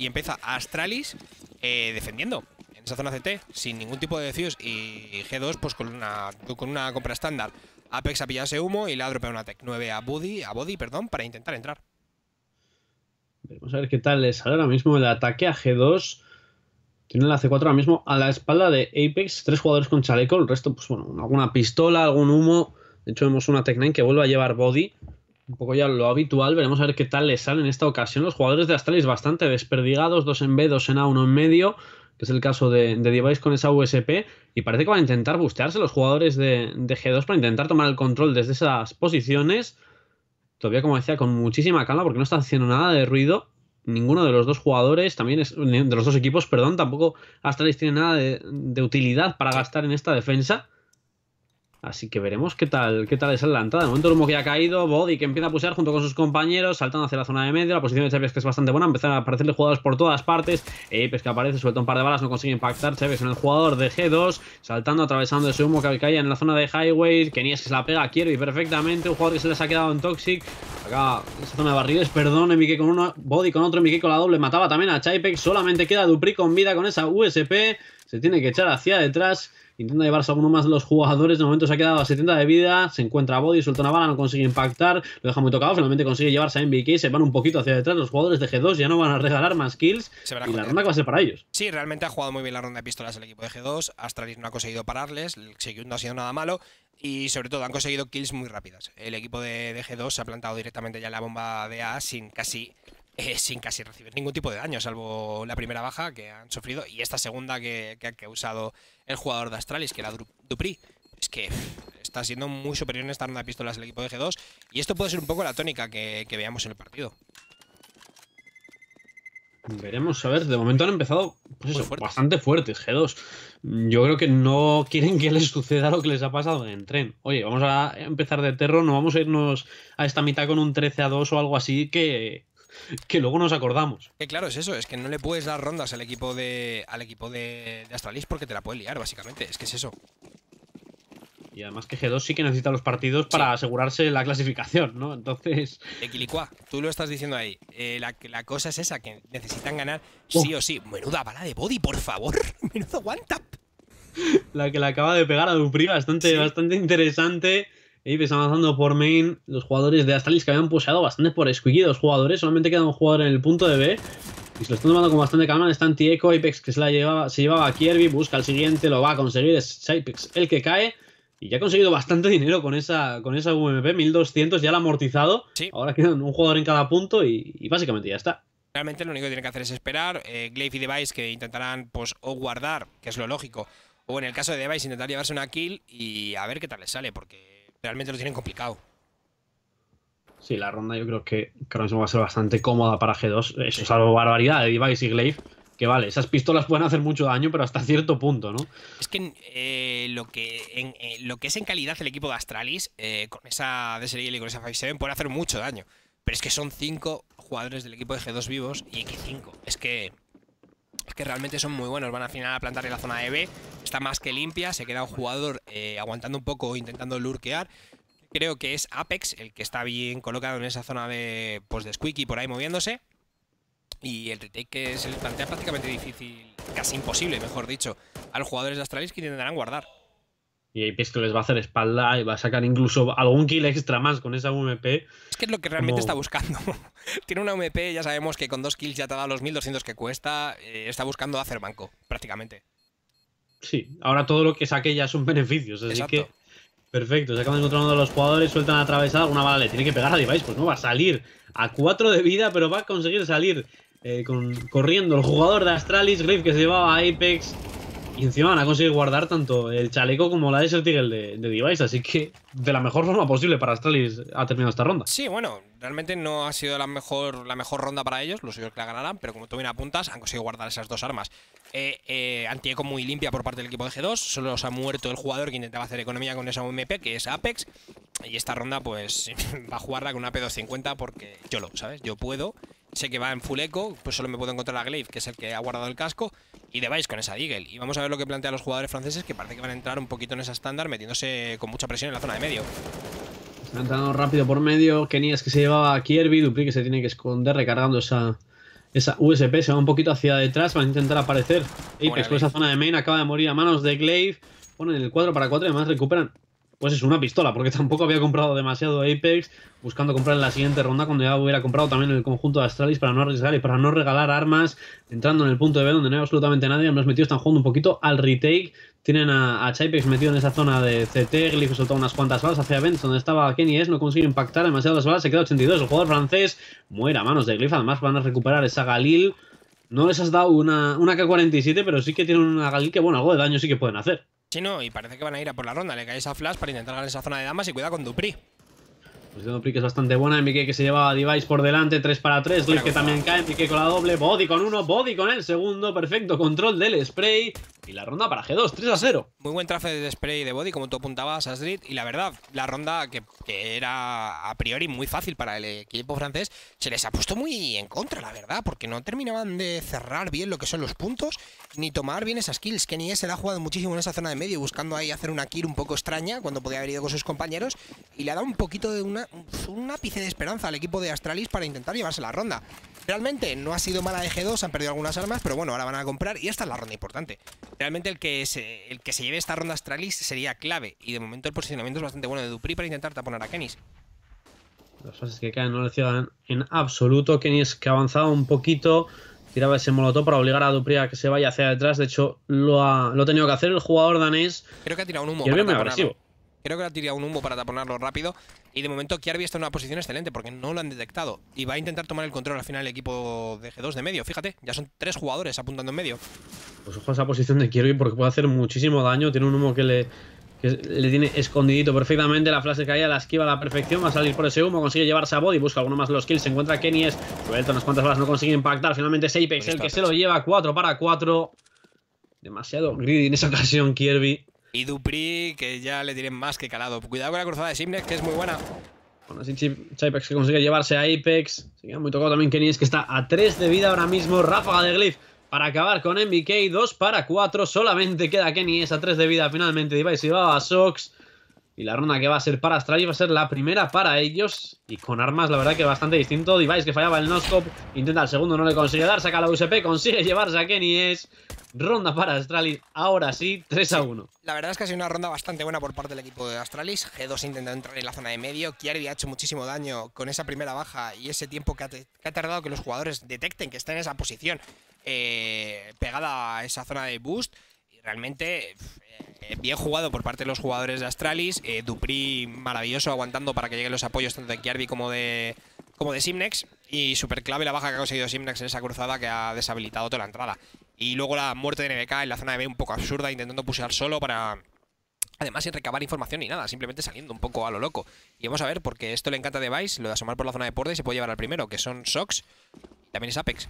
y empieza Astralis eh, defendiendo en esa zona CT sin ningún tipo de deseos. y G2 pues con una, con una compra estándar. Apex ha pillado ese humo y le ha dropeado una Tech 9 a Buddy, a Body, perdón, para intentar entrar. Vamos a ver qué tal es sale ahora mismo el ataque a G2. Tiene la C4 ahora mismo a la espalda de Apex, tres jugadores con chaleco, el resto, pues bueno, alguna pistola, algún humo. De hecho, vemos una Tech 9 que vuelve a llevar Body un poco ya lo habitual. Veremos a ver qué tal les sale en esta ocasión. Los jugadores de Astralis bastante desperdigados, dos en B, dos en A, uno en medio, que es el caso de, Device con esa USP. Y parece que van a intentar bustearse los jugadores de, G2 para intentar tomar el control desde esas posiciones. Todavía, como decía, con muchísima calma porque no está haciendo nada de ruido. Ninguno de los dos jugadores, también es, de los dos equipos, perdón, tampoco Astralis tiene nada de utilidad para gastar en esta defensa. Así que veremos qué tal, qué tal es De momento el humo que ha caído, Body que empieza a pusear junto con sus compañeros, saltando hacia la zona de medio, la posición de Chávez que es bastante buena, Empezaron a aparecerle jugadores por todas partes, eh, pues que aparece, suelta un par de balas, no consigue impactar, Chávez en el jugador de G2, saltando, atravesando ese humo que caía en la zona de Highway, Kenies que se la pega, Kirby perfectamente, un jugador que se les ha quedado en Toxic, acá esa zona de barriles, perdón, Mike con uno, Body con otro, Mike con la doble, mataba también a Chaipek, solamente queda Dupri con vida con esa USP, se tiene que echar hacia detrás, Intenta llevarse uno más los jugadores. De momento se ha quedado a 70 de vida. Se encuentra a Body, suelta una bala, no consigue impactar. Lo deja muy tocado. Finalmente consigue llevarse a MBK. Se van un poquito hacia detrás. Los jugadores de G2 ya no van a regalar más kills. y la ronda que va a ser para ellos. Sí, realmente ha jugado muy bien la ronda de pistolas el equipo de G2. Astralis no ha conseguido pararles. El Secure no ha sido nada malo. Y sobre todo han conseguido kills muy rápidas. El equipo de, G2 se ha plantado directamente ya la bomba de A sin casi eh, sin casi recibir ningún tipo de daño, salvo la primera baja que han sufrido y esta segunda que, ha usado el jugador de Astralis, que era Dupri. Es que está siendo muy superior en esta ronda de pistolas el equipo de G2 y esto puede ser un poco la tónica que, veamos en el partido. Veremos, a ver, de momento han empezado pues bastante fuertes, G2. Mm, yo creo que no quieren que les suceda lo que les ha pasado en tren. Oye, vamos a empezar de terror, no vamos a irnos a esta mitad con un 13 a 2 o algo así que que luego nos acordamos. Que claro, es eso, es que no le puedes dar rondas al equipo de al equipo de, Astralis porque te la puede liar, básicamente. Es que es eso. Y además que G2 sí que necesita los partidos para asegurarse la clasificación, ¿no? Entonces... Equilicua, tú lo estás diciendo ahí. Eh, la, la, cosa es esa, que necesitan ganar oh. sí o sí. Menuda bala de body, por favor. Menudo one La que le acaba de pegar a Dupri, bastante, bastante interesante. Pues, están avanzando por main. Los jugadores de Astralis que habían poseado bastante por Squiggy dos jugadores. Solamente queda un jugador en el punto de B. Y se lo están tomando con bastante calma. Está anti-eco. Apex que se, la llevaba, se llevaba a Kirby. Busca al siguiente. Lo va a conseguir. Es Apex el que cae. Y ya ha conseguido bastante dinero con esa, con esa 1200 ya la ha amortizado. Ahora quedan un jugador en cada punto. y, básicamente ya está. Realmente lo único que tienen que hacer es esperar. Eh, Glaive y Device que intentarán pues o guardar, que es lo lógico, o en el caso de Device intentar llevarse una kill y a ver qué tal les sale, porque realmente lo tienen complicado. Sí, la ronda yo creo que, va a ser bastante cómoda para G2. Eso es algo barbaridad de Device y Glaive. Que vale, esas pistolas pueden hacer mucho daño, pero hasta cierto punto, ¿no? Es que, eh, lo, que en, eh, lo que es en calidad el equipo de Astralis, eh, con esa DSL y con esa 5-7, puede hacer mucho daño. Pero es que son cinco jugadores del equipo de G2 vivos y X5. Es que que realmente son muy buenos. Van a final a plantar en la zona de B. Está más que limpia. Se queda un jugador eh, aguantando un poco, intentando lurquear. Creo que es Apex el que está bien colocado en esa zona de, pues, de Squeaky por ahí moviéndose. Y el retake que se le plantea prácticamente difícil, casi imposible, mejor dicho, a los jugadores de Astralis que intentarán guardar. Y Apex que les va a hacer espalda y va a sacar incluso algún kill extra más con esa UMP. Es que es lo que realmente está buscando. Tiene una UMP, ya sabemos que con dos kills ya te da los 1200 que cuesta. Eh, está buscando hacer banco, prácticamente. Sí, ahora todo lo que saque ya son beneficios, así Perfecto, se acaban encontrando de los jugadores, sueltan atravesar una bala le tiene que pegar a Device, pues no, va a salir a 4 de vida, pero va a conseguir salir eh, con, corriendo el jugador de Astralis, Grave que se llevaba a Apex, y encima van a conseguir guardar tanto el chaleco como la de Eagle de, de Device, así que de la mejor forma posible para Astralis ha terminado esta ronda. Sí, bueno, realmente no ha sido la mejor, la mejor ronda para ellos, los suyos que la ganarán, pero como tú apuntas, han conseguido guardar esas dos armas. Eh, eh, Anti-eco muy limpia por parte del equipo de G2, solo se ha muerto el jugador que intentaba hacer economía con esa MP, que es Apex, y esta ronda pues va a jugarla con una P250 porque yo lo, ¿sabes? Yo puedo, sé que va en full eco, pues solo me puedo encontrar a Glaive, que es el que ha guardado el casco, y debáis con esa Deagle. Y vamos a ver lo que plantean los jugadores franceses, que parece que van a entrar un poquito en esa estándar, metiéndose con mucha presión en la zona de medio. Entrando rápido por medio, es que se llevaba a Kirby, Dupli que se tiene que esconder recargando esa, esa USP, se va un poquito hacia detrás, va a intentar aparecer. y con esa zona de main, acaba de morir a manos de Glaive. Ponen el 4 para 4 y además recuperan pues es una pistola, porque tampoco había comprado demasiado Apex, buscando comprar en la siguiente ronda cuando ya hubiera comprado también el conjunto de Astralis para no arriesgar y para no regalar armas, entrando en el punto de B donde no hay absolutamente nadie, los metidos están jugando un poquito al retake, tienen a, a metido en esa zona de CT, Glyph soltó unas cuantas balas hacia Vents, donde estaba Kenny S, no consigue impactar demasiadas balas, se queda 82, el jugador francés muere a manos de Glyph, además van a recuperar esa Galil, no les has dado una, una K-47, pero sí que tienen una Galil que, bueno, algo de daño sí que pueden hacer. Sí, no, y parece que van a ir a por la ronda. Le caes a Flash para intentar ganar esa zona de damas y cuida con Dupri. Posición de pique es bastante buena. Miquel que se llevaba Device por delante. 3 para 3. Luis que también cae. Miquel con la doble. Body con uno. Body con el segundo. Perfecto. Control del spray. Y la ronda para G2. 3 a 0. Muy buen trafe de spray de Body, como tú apuntabas, Astrid Y la verdad, la ronda que, que, era a priori muy fácil para el equipo francés, se les ha puesto muy en contra, la verdad. Porque no terminaban de cerrar bien lo que son los puntos. Ni tomar bien esas kills. Kenny S. la ha jugado muchísimo en esa zona de medio. Buscando ahí hacer una kill un poco extraña. Cuando podía haber ido con sus compañeros. Y le ha dado un poquito de una un ápice de esperanza al equipo de Astralis para intentar llevarse la ronda. Realmente no ha sido mala de G2, han perdido algunas armas, pero bueno, ahora van a comprar y esta es la ronda importante. Realmente el que se, el que se lleve esta ronda Astralis sería clave y de momento el posicionamiento es bastante bueno de Dupri para intentar taponar a Kenis. Los fases que caen no le cierran en absoluto. Kenis que ha avanzado un poquito, tiraba ese molotov para obligar a Dupri a que se vaya hacia detrás. De hecho, lo ha, lo tenido que hacer el jugador danés. Creo que ha tirado un humo. agresivo. Creo que le ha tirado un humo para taponarlo rápido. Y de momento Kierby está en una posición excelente porque no lo han detectado. Y va a intentar tomar el control al final el equipo de G2 de medio. Fíjate, ya son tres jugadores apuntando en medio. Pues ojo a esa posición de Kierby, porque puede hacer muchísimo daño. Tiene un humo que le, le tiene escondidito perfectamente. La flash que caída la esquiva a la perfección. Va a salir por ese humo. Consigue llevarse a Body. Busca alguno más los kills. Se encuentra Kenny. Es suelta unas cuantas balas. No consigue impactar. Finalmente es el que se lo lleva Cuatro para 4. Demasiado greedy en esa ocasión Kirby. Y Dupri, que ya le tienen más que calado. Cuidado con la cruzada de Simnex, que es muy buena. Bueno, así Chipex que consigue llevarse a Apex. muy tocado también Kenny, es que está a 3 de vida ahora mismo. Ráfaga de Glyph para acabar con MBK. 2 para 4. Solamente queda Kenny es a 3 de vida finalmente. Device y va a Sox. Y la ronda que va a ser para Astralis va a ser la primera para ellos. Y con armas, la verdad que bastante distinto. Device que fallaba el noscope Intenta el segundo, no le consigue dar. Saca la USP, consigue llevarse a Kenny es. Ronda para Astralis. Ahora sí, 3 a 1. La verdad es que ha sido una ronda bastante buena por parte del equipo de Astralis. G2 intentando entrar en la zona de medio. Kiarvi ha hecho muchísimo daño con esa primera baja y ese tiempo que ha, tardado que los jugadores detecten que está en esa posición eh, pegada a esa zona de boost realmente eh, eh, bien jugado por parte de los jugadores de Astralis. Eh, Dupri maravilloso aguantando para que lleguen los apoyos tanto de kirby como de, como de Simnex. Y súper clave la baja que ha conseguido Simnex en esa cruzada que ha deshabilitado toda la entrada. Y luego la muerte de NBK en la zona de B un poco absurda, intentando pulsar solo para... Además, sin recabar información ni nada, simplemente saliendo un poco a lo loco. Y vamos a ver, porque esto le encanta a Device, lo de asomar por la zona de porte y se puede llevar al primero, que son Sox, también es Apex.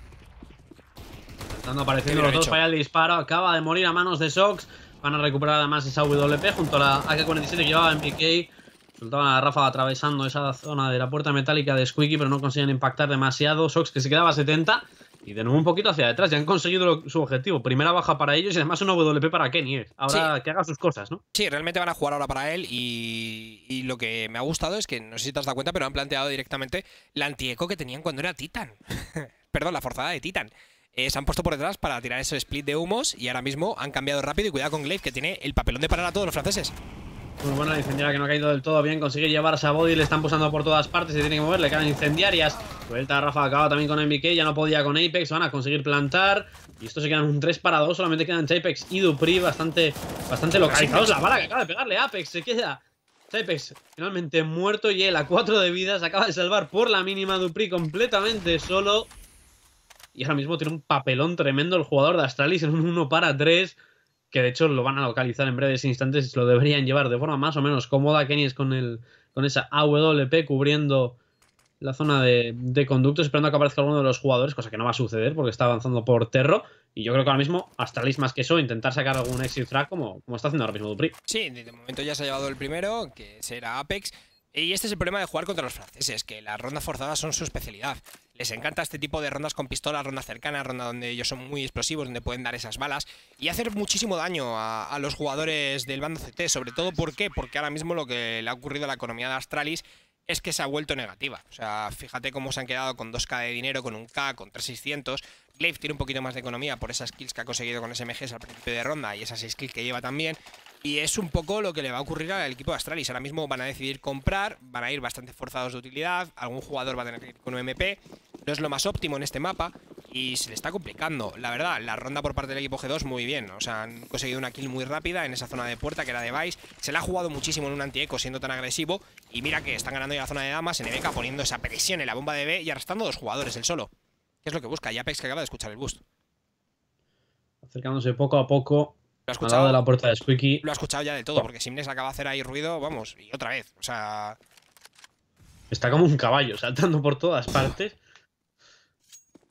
Están apareciendo los dos para el disparo. Acaba de morir a manos de Sox. Van a recuperar además esa WP junto a la AK-47 que llevaba en PK. Soltaban a Rafa atravesando esa zona de la puerta metálica de Squeaky, pero no consiguen impactar demasiado. Sox que se quedaba a 70 y de nuevo un poquito hacia detrás. Ya han conseguido su objetivo. Primera baja para ellos y además una WP para Kenny. Eh. Ahora que haga sus cosas, ¿no? Sí, realmente van a jugar ahora para él. Y, y, lo que me ha gustado es que, no sé si te has dado cuenta, pero han planteado directamente la antieco que tenían cuando era Titan. Perdón, la forzada de Titan. Eh, se han puesto por detrás para tirar ese split de humos y ahora mismo han cambiado rápido y cuidado con Glaive que tiene el papelón de parar a todos los franceses. Muy pues buena la incendiaria que no ha caído del todo bien, consigue llevarse a Body, le están posando por todas partes, se tiene que mover, le caen incendiarias. Vuelta a Rafa acaba también con MBK, ya no podía con Apex, van a conseguir plantar. Y esto se quedan un 3 para 2, solamente quedan Apex y Dupri bastante, bastante localizados. La bala que acaba de pegarle Apex, se queda Apex finalmente muerto y él a 4 de vidas acaba de salvar por la mínima Dupri completamente solo y ahora mismo tiene un papelón tremendo el jugador de Astralis en un 1 para 3, que de hecho lo van a localizar en breves instantes, y lo deberían llevar de forma más o menos cómoda. Kenny es con, el, con esa AWP cubriendo la zona de, conducto, esperando que aparezca alguno de los jugadores, cosa que no va a suceder porque está avanzando por Terro. Y yo creo que ahora mismo Astralis más que eso, intentar sacar algún exit frack, como, como está haciendo ahora mismo Dupri. Sí, de momento ya se ha llevado el primero, que será Apex. Y este es el problema de jugar contra los franceses, que las rondas forzadas son su especialidad. Les encanta este tipo de rondas con pistolas, rondas cercanas, rondas donde ellos son muy explosivos, donde pueden dar esas balas y hacer muchísimo daño a, los jugadores del bando CT, sobre todo ¿por qué? porque ahora mismo lo que le ha ocurrido a la economía de Astralis es que se ha vuelto negativa. O sea, fíjate cómo se han quedado con 2K de dinero, con un K, con 3600. Glaive tiene un poquito más de economía por esas kills que ha conseguido con SMGs al principio de ronda y esas 6 kills que lleva también. Y es un poco lo que le va a ocurrir al equipo de Astralis. Ahora mismo van a decidir comprar, van a ir bastante forzados de utilidad, algún jugador va a tener que ir con un MP. No es lo más óptimo en este mapa y se le está complicando. La verdad, la ronda por parte del equipo G2 muy bien. O sea, han conseguido una kill muy rápida en esa zona de puerta que era de Vice. Se la ha jugado muchísimo en un anti-eco siendo tan agresivo. Y mira que están ganando ya la zona de damas en EBK poniendo esa presión en la bomba de B y arrastrando dos jugadores el solo. ¿Qué es lo que busca Ya Apex que acaba de escuchar el boost. Acercándose poco a poco lo ha escuchado. de la puerta de Lo ya de todo, porque Simnes acaba de hacer ahí ruido, vamos, y otra vez. O sea. Está como un caballo, saltando por todas partes.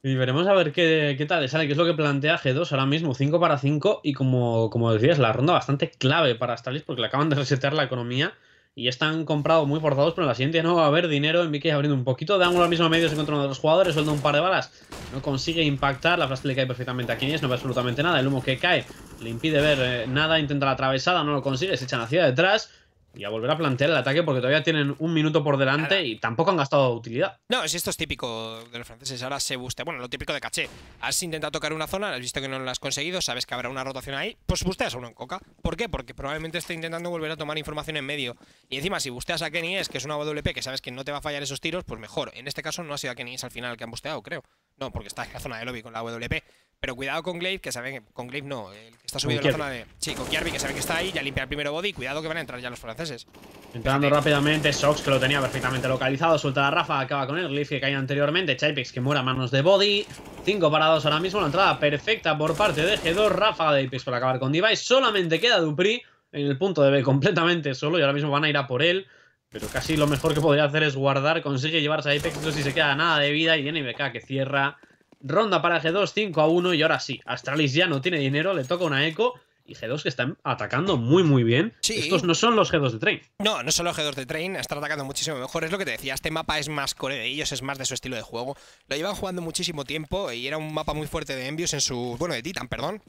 Y veremos a ver qué, qué tal sale, qué es lo que plantea G2 ahora mismo, 5 para 5. Y como, como decías, la ronda bastante clave para Astralis, porque le acaban de resetear la economía y están comprados muy forzados, pero en la siguiente no va a haber dinero. En Envique abriendo un poquito de ángulo al mismo medio, se encuentra uno de los jugadores, suelta un par de balas. No consigue impactar, la frase le cae perfectamente a es no ve absolutamente nada. El humo que cae le impide ver eh, nada, intenta la atravesada, no lo consigue, se echan hacia detrás y a volver a plantear el ataque porque todavía tienen un minuto por delante y tampoco han gastado utilidad. No, si esto es típico de los franceses, ahora se bustea, bueno, lo típico de caché. Has intentado tocar una zona, has visto que no la has conseguido, sabes que habrá una rotación ahí, pues busteas a uno en coca. ¿Por qué? Porque probablemente esté intentando volver a tomar información en medio. Y encima, si busteas a Kenny es, que es una WP que sabes que no te va a fallar esos tiros, pues mejor. En este caso no ha sido a Kenny es al final que han busteado, creo. No, porque está en la zona de lobby con la WP. Pero cuidado con Glaive, que saben. Con Glaive no, está subido en la zona de. Sí, con que sabe que está ahí, ya limpia el primero body. Cuidado que van a entrar ya los franceses. Entrando rápidamente, Sox, que lo tenía perfectamente localizado, suelta la Rafa, acaba con el Glyph que caía anteriormente. Chaipex que muera a manos de body. cinco parados ahora mismo, la entrada perfecta por parte de G2. Rafa de Apex para acabar con Device. Solamente queda Dupri en el punto de B completamente solo y ahora mismo van a ir a por él. Pero casi lo mejor que podría hacer es guardar, consigue llevarse a Apex, entonces si se queda nada de vida y NBK que cierra Ronda para G2, 5 a 1. Y ahora sí, Astralis ya no tiene dinero, le toca una eco. Y G2 que están atacando muy, muy bien. Sí. Estos no son los G2 de Train. No, no son los G2 de Train, están atacando muchísimo mejor. Es lo que te decía, este mapa es más core de ellos, es más de su estilo de juego. Lo llevan jugando muchísimo tiempo y era un mapa muy fuerte de Envios en su. Bueno, de Titan, perdón.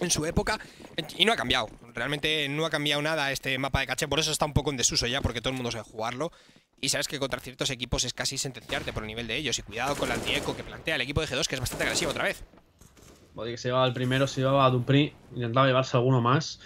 En su época. Y no ha cambiado. Realmente no ha cambiado nada este mapa de caché. Por eso está un poco en desuso ya, porque todo el mundo sabe jugarlo. Y sabes que contra ciertos equipos es casi sentenciarte por el nivel de ellos. Y cuidado con el antieco que plantea el equipo de G2, que es bastante agresivo otra vez. Body que se llevaba al primero, se llevaba a Dupri, intentaba llevarse alguno más.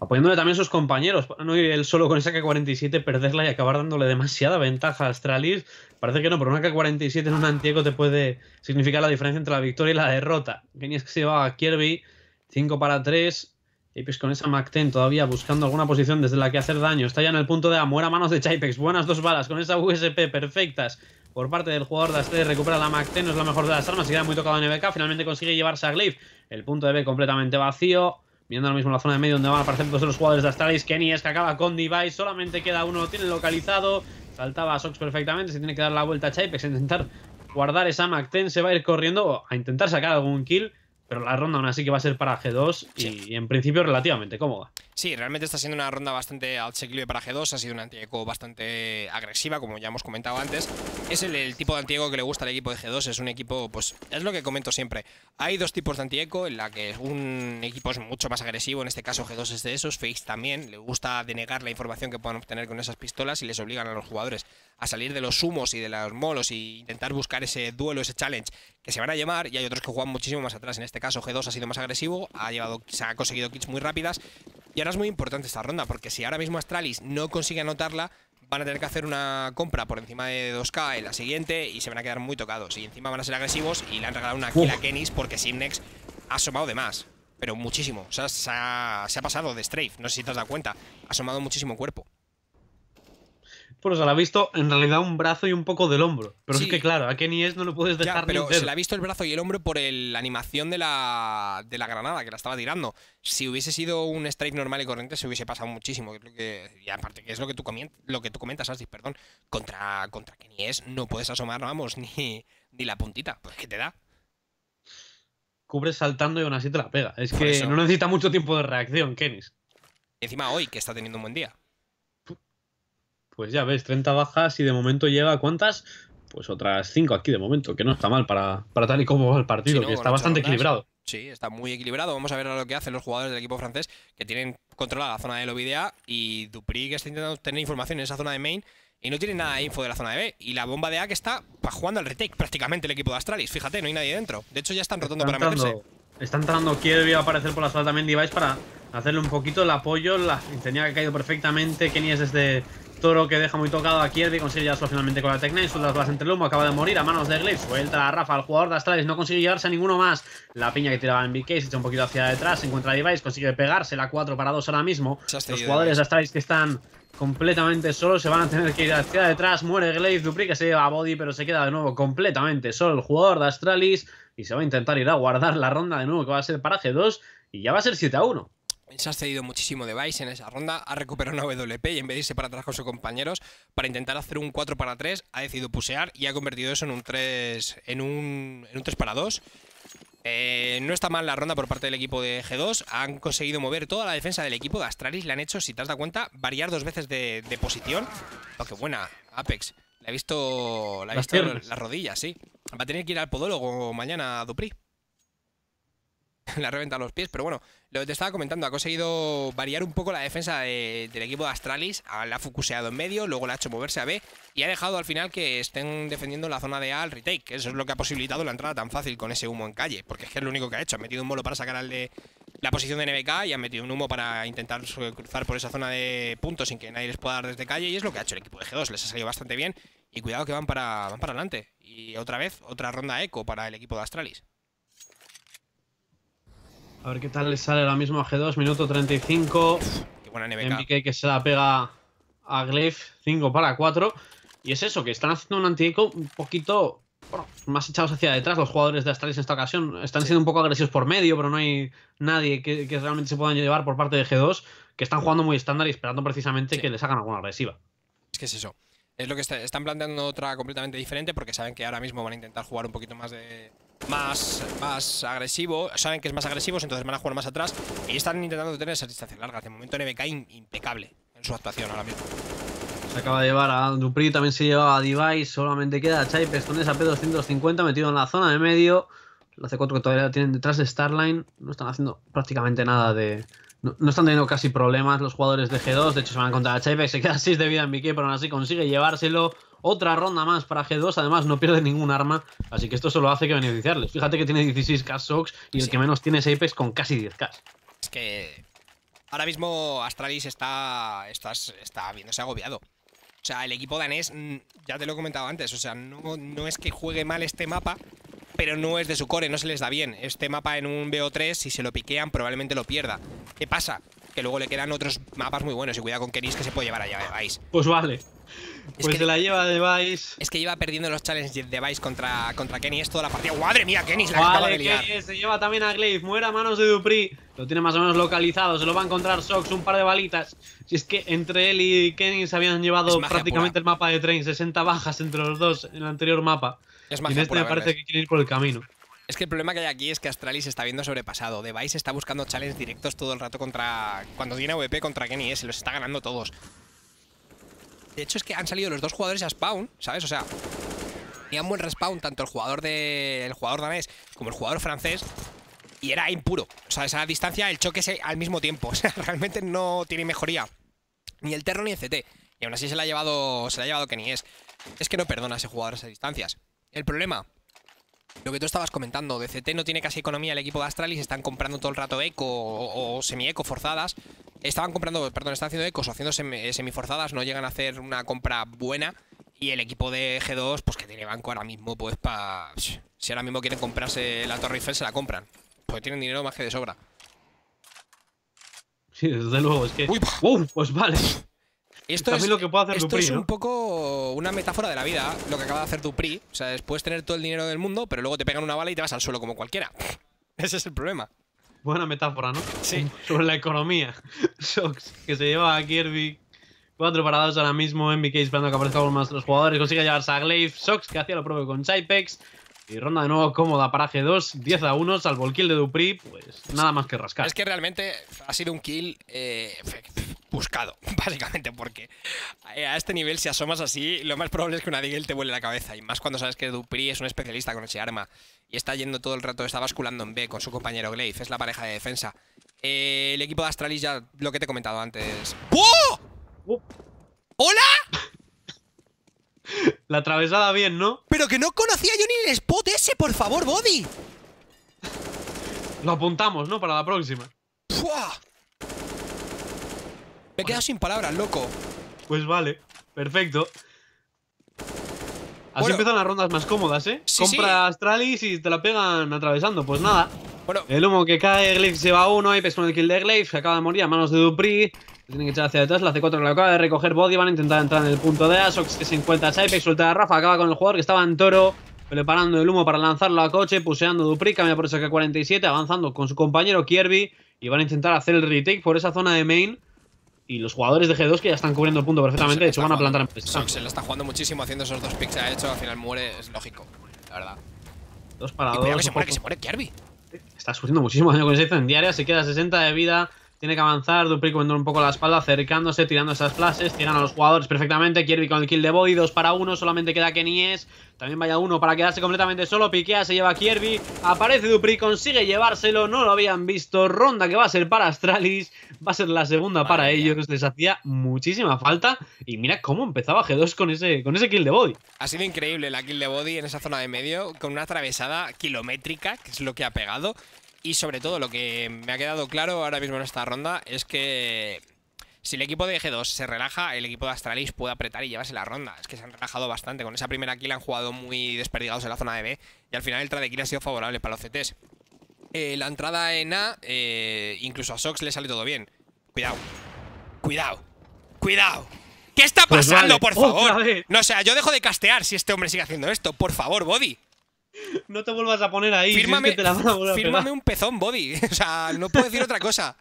Apoyándole también a sus compañeros, para no ir él solo con esa K-47, perderla y acabar dándole demasiada ventaja a Astralis. Parece que no, pero una K-47 en un antieco te puede significar la diferencia entre la victoria y la derrota. es que se llevaba a Kirby, 5 para 3, pues con esa MAC-10 todavía buscando alguna posición desde la que hacer daño. Está ya en el punto de amor a manos de Chipex. Buenas dos balas con esa USP perfectas por parte del jugador de Astralis. Recupera la MAC-10, no es la mejor de las armas. Se queda muy tocado en BK. Finalmente consigue llevarse a Glyph. El punto de B completamente vacío. viendo ahora mismo la zona de medio donde van a aparecer todos los jugadores de Astralis. Kenny es que acaba con Device. Solamente queda uno. Lo tiene localizado. Saltaba a Sox perfectamente. Se tiene que dar la vuelta a Intentar guardar esa MAC-10. Se va a ir corriendo a intentar sacar algún kill. Pero la ronda aún así que va a ser para G2 y en principio relativamente cómoda. Sí, realmente está siendo una ronda bastante al para G2. Ha sido una antieco bastante agresiva, como ya hemos comentado antes. Es el, tipo de antieco que le gusta al equipo de G2. Es un equipo, pues, es lo que comento siempre. Hay dos tipos de antieco, en la que un equipo es mucho más agresivo. En este caso, G2 es de esos. face también. Le gusta denegar la información que puedan obtener con esas pistolas y les obligan a los jugadores a salir de los humos y de los molos y intentar buscar ese duelo, ese challenge que se van a llamar Y hay otros que juegan muchísimo más atrás. En este caso, G2 ha sido más agresivo. Ha llevado, se ha conseguido kits muy rápidas. Y ahora es muy importante esta ronda, porque si ahora mismo Astralis no consigue anotarla, van a tener que hacer una compra por encima de 2K en la siguiente y se van a quedar muy tocados. Y encima van a ser agresivos y le han regalado una kill a Kenis porque Simnex ha asomado de más. Pero muchísimo. O sea, se ha, se ha pasado de Strafe, no sé si te has dado cuenta. Ha asomado muchísimo cuerpo. Bueno, se la ha visto en realidad un brazo y un poco del hombro. Pero es que claro, a Kenny es no lo puedes dejar ya, pero se le ha visto el brazo y el hombro por la animación de la, granada que la estaba tirando. Si hubiese sido un strike normal y corriente, se hubiese pasado muchísimo. que, y aparte, que es lo que tú, lo que tú comentas, Asis, perdón. Contra, contra Kenny es no puedes asomar, vamos, ni, ni la puntita. Pues que te da cubres saltando y aún así te la pega. Es que no necesita mucho tiempo de reacción, Kenis. Encima hoy, que está teniendo un buen día. Pues ya ves, 30 bajas y de momento llega cuántas? Pues otras 5 aquí de momento, que no está mal para, tal y como va el partido, que está bastante equilibrado. Sí, está muy equilibrado. Vamos a ver lo que hacen los jugadores del equipo francés, que tienen controlada la zona de Lovidea y Dupri que está intentando tener información en esa zona de main y no tiene nada de info de la zona de B. Y la bomba de A que está jugando al retake prácticamente el equipo de Astralis. Fíjate, no hay nadie dentro. De hecho, ya están rotando para meterse. Está entrando Kirby a aparecer por la zona también Device para hacerle un poquito el apoyo. La incendia que ha caído perfectamente. Kenny es desde Toro que deja muy tocado a Kierby, consigue llevarlo finalmente con la Tecna, suelta las balas entre el humo, acaba de morir a manos de Glyph, suelta a Rafa, el jugador de Astralis, no consigue llevarse a ninguno más. La piña que tiraba en BK se echa un poquito hacia detrás, se encuentra a Device, consigue pegarse la 4 para 2 ahora mismo. Los jugadores de Astralis que están completamente solos, se van a tener que ir hacia detrás, muere Glaive, duplica, se lleva a Body, pero se queda de nuevo completamente solo el jugador de Astralis y se va a intentar ir a guardar la ronda de nuevo que va a ser para g 2 y ya va a ser 7 a 1. Se ha cedido muchísimo de Vice en esa ronda, ha recuperado una WP y en vez de irse para atrás con sus compañeros, para intentar hacer un 4 para 3, ha decidido pusear y ha convertido eso en un 3, en un, en un 3 para 2. Eh, no está mal la ronda por parte del equipo de G2. Han conseguido mover toda la defensa del equipo de Astralis. Le han hecho, si te has dado cuenta, variar dos veces de, posición. Oh, ¡Qué buena! Apex. Le he visto, la visto las rodillas, sí. Va a tener que ir al podólogo mañana, Dupri. la reventa a los pies. Pero bueno, lo que te estaba comentando, ha conseguido variar un poco la defensa del equipo de Astralis. La ha fucuseado en medio, luego la ha hecho moverse a B y ha dejado al final que estén defendiendo la zona de A al retake. Eso es lo que ha posibilitado la entrada tan fácil con ese humo en calle, porque es que es lo único que ha hecho. Ha metido un molo para sacar al de la posición de NBK y ha metido un humo para intentar cruzar por esa zona de puntos sin que nadie les pueda dar desde calle. Y es lo que ha hecho el equipo de G2. Les ha salido bastante bien. Y cuidado que van para, van para adelante. Y otra vez, otra ronda eco para el equipo de Astralis. A ver qué tal le sale ahora mismo a G2, minuto 35. Qué buena que se la pega a Glyph, 5 para 4. Y es eso, que están haciendo un anti un poquito más echados hacia detrás los jugadores de Astralis en esta ocasión. Están siendo un poco agresivos por medio, pero no hay nadie que, realmente se puedan llevar por parte de G2, que están jugando muy estándar y esperando precisamente que le hagan alguna agresiva. Es que es eso. Es lo que están planteando otra completamente diferente porque saben que ahora mismo van a intentar jugar un poquito más de más, más agresivo, saben que es más agresivo, entonces van a jugar más atrás y están intentando tener esa distancia larga. De momento NBK impecable en su actuación ahora mismo. Se acaba de llevar a Dupri, también se lleva a Device, solamente queda Chai Pestones esa P250 metido en la zona de medio. La C4 que todavía tienen detrás de Starline, no están haciendo prácticamente nada de, no, están teniendo casi problemas los jugadores de G2. De hecho, se van a a a se queda 6 de vida en Mickey, pero aún así consigue llevárselo. Otra ronda más para G2, además no pierde ningún arma, así que esto solo hace que beneficiarles. Fíjate que tiene 16k Sox y el que menos tiene es con casi 10k. Es que ahora mismo Astralis está, está, está viéndose agobiado. O sea, el equipo danés, mm, ya te lo he comentado antes, o sea, no, no es que juegue mal este mapa, pero no es de su core, no se les da bien. Este mapa en un BO3, si se lo piquean, probablemente lo pierda. ¿Qué pasa? Que luego le quedan otros mapas muy buenos y cuidado con Kennys, que se puede llevar allá de Pues vale. pues se la lleva de Es que lleva perdiendo los challenges de Vice contra, contra Kenny. Es toda la partida. ¡Madre mía, Kenny! La vale, de se lleva también a Glaive. Muera a manos de Dupri. Lo tiene más o menos localizado. Se lo va a encontrar Sox. Un par de balitas. Si es que entre él y Kenny se habían llevado prácticamente el mapa de Train. 60 bajas entre los dos en el anterior mapa. Es más este que quiere ir por el camino. Es que el problema que hay aquí es que Astralis está viendo sobrepasado. Device está buscando challenges directos todo el rato contra... Cuando tiene VP contra Kenny se los está ganando todos. De hecho, es que han salido los dos jugadores a spawn, ¿sabes? O sea, tenían buen respawn tanto el jugador de jugador danés como el jugador francés y era impuro. O sea, esa distancia, el choque es al mismo tiempo. O sea, realmente no tiene mejoría. Ni el terror ni el CT. Y aún así se la ha llevado, se la ha llevado es. Es que no perdona a ese jugador esas distancias. El problema, lo que tú estabas comentando, DCT no tiene casi economía el equipo de Astralis, están comprando todo el rato eco o, semi-eco forzadas. Estaban comprando, perdón, están haciendo ecos o haciendo eh, semi-forzadas, no llegan a hacer una compra buena. Y el equipo de G2, pues que tiene banco ahora mismo, pues para... Si ahora mismo quieren comprarse la Torre Eiffel, se la compran. pues tienen dinero más que de sobra. Sí, desde luego, es que... Uy, ¡uh! pues vale. Esto, es, un poco una metáfora de la vida, lo que acaba de hacer Dupri. O sea, puedes tener todo el dinero del mundo, pero luego te pegan una bala y te vas al suelo como cualquiera. Ese es el problema. Buena metáfora, ¿no? Sí. Sobre la economía. Sox, que se lleva a Kirby. Cuatro parados ahora mismo. MBK esperando que aparezca uno más de los jugadores. Consigue llevarse a Glaive. Sox, que hacía lo propio con Cypex. Y ronda de nuevo cómoda para G2, 10 a 1, salvo el kill de Dupri, pues nada más que rascar. Es que realmente ha sido un kill eh, buscado, básicamente, porque a este nivel, si asomas así, lo más probable es que una Deagle te vuele la cabeza. Y más cuando sabes que Dupri es un especialista con ese arma y está yendo todo el rato, está basculando en B con su compañero Glaive, es la pareja de defensa. Eh, el equipo de Astralis, ya lo que te he comentado antes. ¡Hola! La atravesada bien, ¿no? Pero que no conocía yo ni el spot ese, por favor, Body. Lo apuntamos, ¿no? Para la próxima. ¡Puah! Me he sin palabras, loco. Pues vale, perfecto. Así empiezan las rondas más cómodas, ¿eh? Compra Astralis y te la pegan atravesando. Pues nada. El humo que cae, Glaive se va a uno, Apex con el kill de Glaive, acaba de morir a manos de Dupri. Se tiene que echar hacia detrás, la C4 la acaba de recoger Body, van a intentar entrar en el punto de Asox que se encuentra Apex, suelta a Rafa, acaba con el jugador que estaba en toro, preparando el humo para lanzarlo a coche, puseando Dupri, cambia por esa K47, avanzando con su compañero Kirby. y van a intentar hacer el retake por esa zona de main y los jugadores de G2 que ya están cubriendo el punto perfectamente, de hecho van a plantar en Sox se lo está jugando muchísimo haciendo esos dos picks de ha hecho, al final muere, es lógico, la verdad. Dos para dos. Que se muere, que se muere Kirby. Está sufriendo muchísimo daño con en diaria, se queda 60 de vida. Tiene que avanzar, Dupri comiendo un poco la espalda, acercándose, tirando esas flashes. Tiran a los jugadores perfectamente. Kirby con el kill de Body, dos para uno, Solamente queda Kenies. También vaya uno para quedarse completamente solo. Piquea, se lleva Kierby. Kirby. Aparece Dupri, consigue llevárselo. No lo habían visto. Ronda que va a ser para Astralis. Va a ser la segunda para ellos. Les hacía muchísima falta. Y mira cómo empezaba G2 con ese, con ese kill de body. Ha sido increíble la kill de body en esa zona de medio. Con una atravesada kilométrica, que es lo que ha pegado. Y sobre todo lo que me ha quedado claro ahora mismo en esta ronda es que si el equipo de eg 2 se relaja, el equipo de Astralis puede apretar y llevarse la ronda. Es que se han relajado bastante. Con esa primera kill han jugado muy desperdigados en la zona de B y al final el trade kill ha sido favorable para los CTs. Eh, la entrada en A, eh, incluso a Sox le sale todo bien. Cuidado. Cuidado. Cuidado. ¿Qué está pues pasando, por favor? No, sé yo dejo de castear si este hombre sigue haciendo esto. Por favor, Body. No te vuelvas a poner ahí. Fírmame, un pezón body. O sea, no puedo decir otra cosa.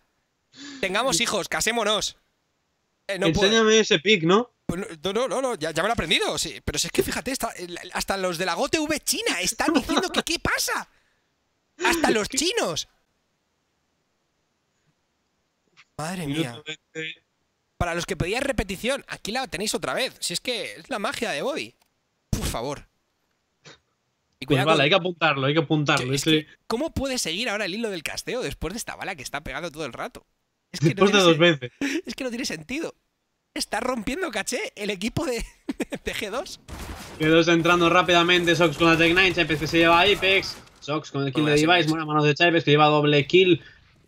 Tengamos hijos, casémonos. Eh, Enséñame ese pic, ¿no? Pues no, no, no, ya, me lo he aprendido. Sí. Pero si es que fíjate, hasta los de la GOTV China están diciendo que qué pasa. Hasta los chinos. Madre mía. Para los que pedíais repetición, aquí la tenéis otra vez. Si es que es la magia de Body. Por favor pues hay que apuntarlo, hay que apuntarlo. ¿Cómo puede seguir ahora el hilo del casteo después de esta bala que está pegando todo el rato? después de dos veces. Es que no tiene sentido. Está rompiendo caché el equipo de, G2. G2 entrando rápidamente, Sox con la Tech 9, Chávez que se lleva a Apex. Sox con el kill de Device, a mano de Chávez que lleva doble kill.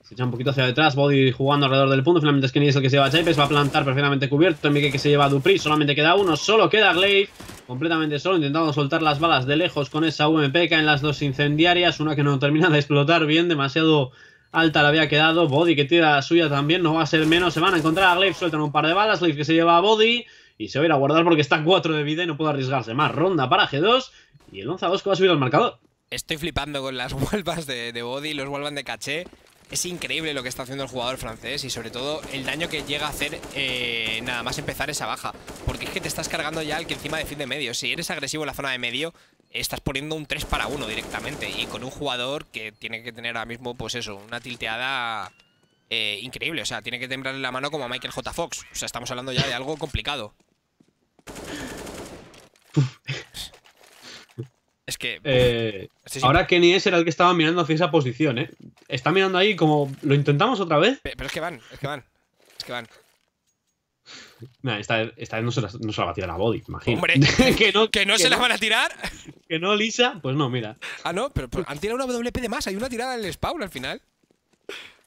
Se echa un poquito hacia detrás, Body jugando alrededor del punto. Finalmente Skinny es el que se lleva a va a plantar perfectamente cubierto. Mike que se lleva a Dupri, solamente queda uno, solo queda Glaive. Completamente solo, intentando soltar las balas de lejos con esa UMP. en las dos incendiarias, una que no termina de explotar bien, demasiado alta la había quedado. Body que tira suya también, no va a ser menos. Se van a encontrar a Glaive, sueltan un par de balas. Glaive que se lleva a Body y se va a ir a guardar porque está 4 de vida y no puede arriesgarse más. Ronda para G2 y el 11 Bosco va a subir al marcador. Estoy flipando con las vuelvas de, de Body, los vuelvan de caché. Es increíble lo que está haciendo el jugador francés y sobre todo el daño que llega a hacer eh, nada más empezar esa baja. Porque es que te estás cargando ya al que encima defiende medio. Si eres agresivo en la zona de medio, estás poniendo un 3 para 1 directamente. Y con un jugador que tiene que tener ahora mismo, pues eso, una tilteada eh, increíble. O sea, tiene que temblarle la mano como a Michael J. Fox. O sea, estamos hablando ya de algo complicado. Es que. Eh, ahora Kenny S era el que estaba mirando hacia esa posición, ¿eh? Está mirando ahí como. ¿Lo intentamos otra vez? Pero, es que van, es que van. Es que van. esta, vez no se, la, va a tirar a Body, imagino. Hombre, que no, se la van a tirar. Que no lisa, pues no, mira. Ah, no, pero, han tirado una WP de más. Hay una tirada en el spawn al final.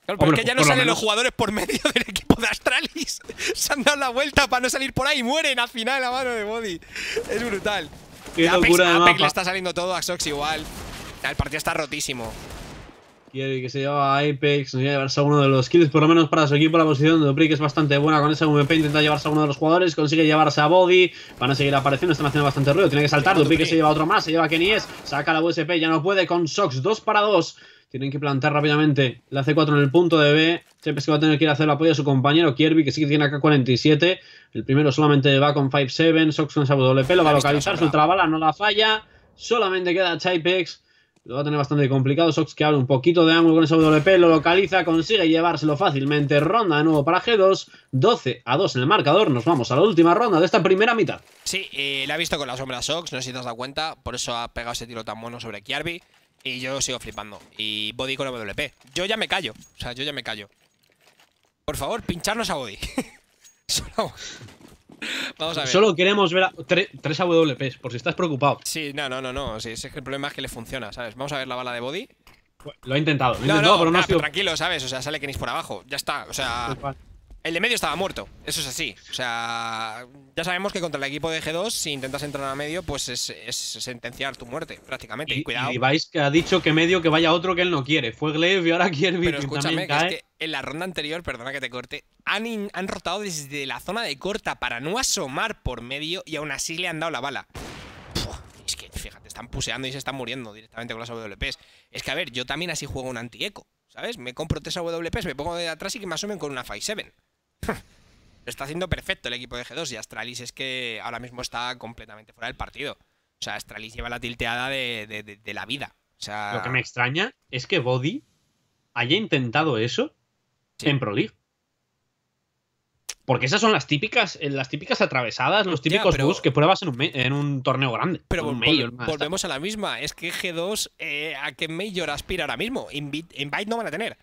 Claro, qué ya no salen los jugadores por medio del equipo de Astralis. Se han dado la vuelta para no salir por ahí y mueren al final a mano de Body. Es brutal. Qué locura de le ah. está saliendo todo a Sox igual. El partido está rotísimo. Quiere que se lleva a Apex, nos llevarse a uno de los kills, por lo menos para su equipo. La posición de que es bastante buena con esa MVP, Intenta llevarse a uno de los jugadores, consigue llevarse a Body. Van a seguir apareciendo, están haciendo bastante ruido. Tiene que saltar. que se lleva otro más, se lleva a Kenny Saca la USP, ya no puede con Sox 2 para 2. Tienen que plantar rápidamente la C4 en el punto de B. Chepes que va a tener que ir a hacer el apoyo a su compañero Kirby, que sí que tiene acá 47. El primero solamente va con 5-7. Sox con esa WP lo va a localizar. Su bala, no la falla. Solamente queda Chaipex. Lo va a tener bastante complicado. Sox que abre un poquito de ángulo con esa WP. Lo localiza. Consigue llevárselo fácilmente. Ronda de nuevo para G2. 12 a 2 en el marcador. Nos vamos a la última ronda de esta primera mitad. Sí, le eh, la ha visto con la sombra Sox. No sé si te has dado cuenta. Por eso ha pegado ese tiro tan bueno sobre Kirby. Y yo sigo flipando. Y Body con WP. Yo ya me callo. O sea, yo ya me callo. Por favor, pincharnos a Body. Solo... Vamos a ver. Solo queremos ver a tres AWPs, por si estás preocupado. Sí, no, no, no, no. es el problema es que le funciona, ¿sabes? Vamos a ver la bala de Body. Lo ha intentado, lo no, no, no Tranquilo, ¿sabes? O sea, sale es por abajo. Ya está, o sea. Pues el de medio estaba muerto, eso es así. O sea, ya sabemos que contra el equipo de G2, si intentas entrar a medio, pues es, sentenciar tu muerte, prácticamente. Y, Cuidado. Y ha dicho que medio que vaya otro que él no quiere. Fue Gleb y ahora quiere Pero escúchame, es que en la ronda anterior, perdona que te corte, han, han rotado desde la zona de corta para no asomar por medio y aún así le han dado la bala. es que, fíjate, están puseando y se están muriendo directamente con las WPs. Es que, a ver, yo también así juego un anti-eco. ¿Sabes? Me compro tres AWPs, me pongo de atrás y que me asomen con una five 7 lo está haciendo perfecto el equipo de G2 y Astralis es que ahora mismo está completamente fuera del partido. O sea, Astralis lleva la tilteada de, la vida. O sea... Lo que me extraña es que Body haya intentado eso en Pro League. Porque esas son las típicas, eh, las típicas atravesadas, los típicos que pruebas en un, torneo grande. Pero volvemos a la misma. Es que G2, eh, ¿a qué Major aspira ahora mismo? invite no van a tener.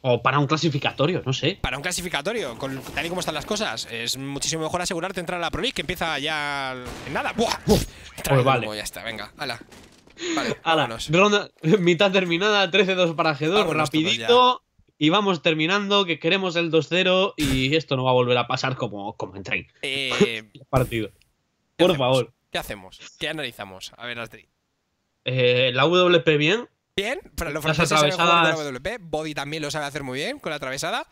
O para un clasificatorio, no sé. Para un clasificatorio, con, tal y como están las cosas, es muchísimo mejor asegurarte entrar a la Pro que empieza ya en nada. ¡Buah! pues vale. ya está, venga, ala. Vale, ala. Ronda, mitad terminada, 13-2 para G2, rapidito. Y vamos terminando, que queremos el 2-0 y esto no va a volver a pasar como, como en train. Eh, partido. Por favor. ¿Qué hacemos? ¿Qué analizamos? A ver, Astrid. Eh, la WP bien, Bien, para los franceses Las atravesadas... de la WP. Body también lo sabe hacer muy bien con la atravesada.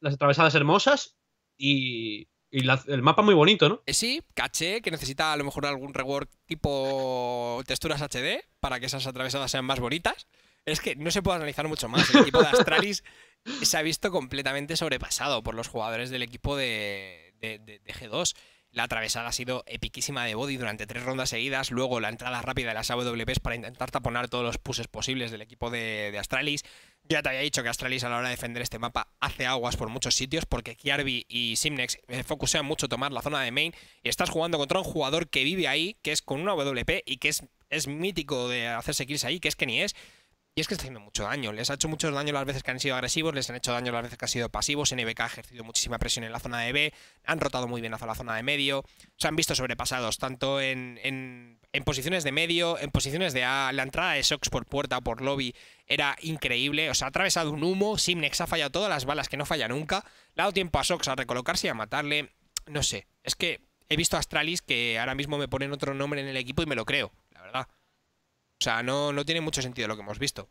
Las atravesadas hermosas y, el mapa muy bonito, ¿no? Eh, sí, caché, que necesita a lo mejor algún rework tipo texturas HD para que esas atravesadas sean más bonitas. Es que no se puede analizar mucho más. El equipo de Astralis se ha visto completamente sobrepasado por los jugadores del equipo de G2. La atravesada ha sido epiquísima de Body durante tres rondas seguidas, luego la entrada rápida de las AWPs para intentar taponar todos los pushes posibles del equipo de, Astralis. Ya te había dicho que Astralis a la hora de defender este mapa hace aguas por muchos sitios porque Kiarby y Simnex eh, focusean mucho tomar la zona de main y estás jugando contra un jugador que vive ahí, que es con una AWP y que es, es mítico de hacerse kills ahí, que es que ni es. Y es que está haciendo mucho daño. Les ha hecho mucho daño las veces que han sido agresivos, les han hecho daño las veces que han sido pasivos. NBK ha ejercido muchísima presión en la zona de B, han rotado muy bien hacia la zona de medio. Se han visto sobrepasados tanto en, posiciones de medio, en posiciones de A. La entrada de Sox por puerta o por lobby era increíble. O sea, ha atravesado un humo. Simnex ha fallado todas las balas que no falla nunca. Le ha dado tiempo a Sox a recolocarse y a matarle. No sé, es que he visto a Astralis que ahora mismo me ponen otro nombre en el equipo y me lo creo, la verdad. O sea, no, no tiene mucho sentido lo que hemos visto.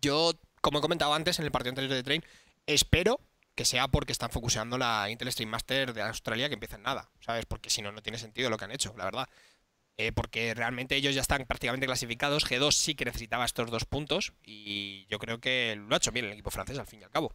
Yo, como he comentado antes en el partido anterior de Train, espero que sea porque están focuseando la Intel Stream Master de Australia que empiezan nada, ¿sabes? Porque si no, no tiene sentido lo que han hecho, la verdad. Eh, porque realmente ellos ya están prácticamente clasificados. G2 sí que necesitaba estos dos puntos y yo creo que lo ha hecho bien el equipo francés al fin y al cabo.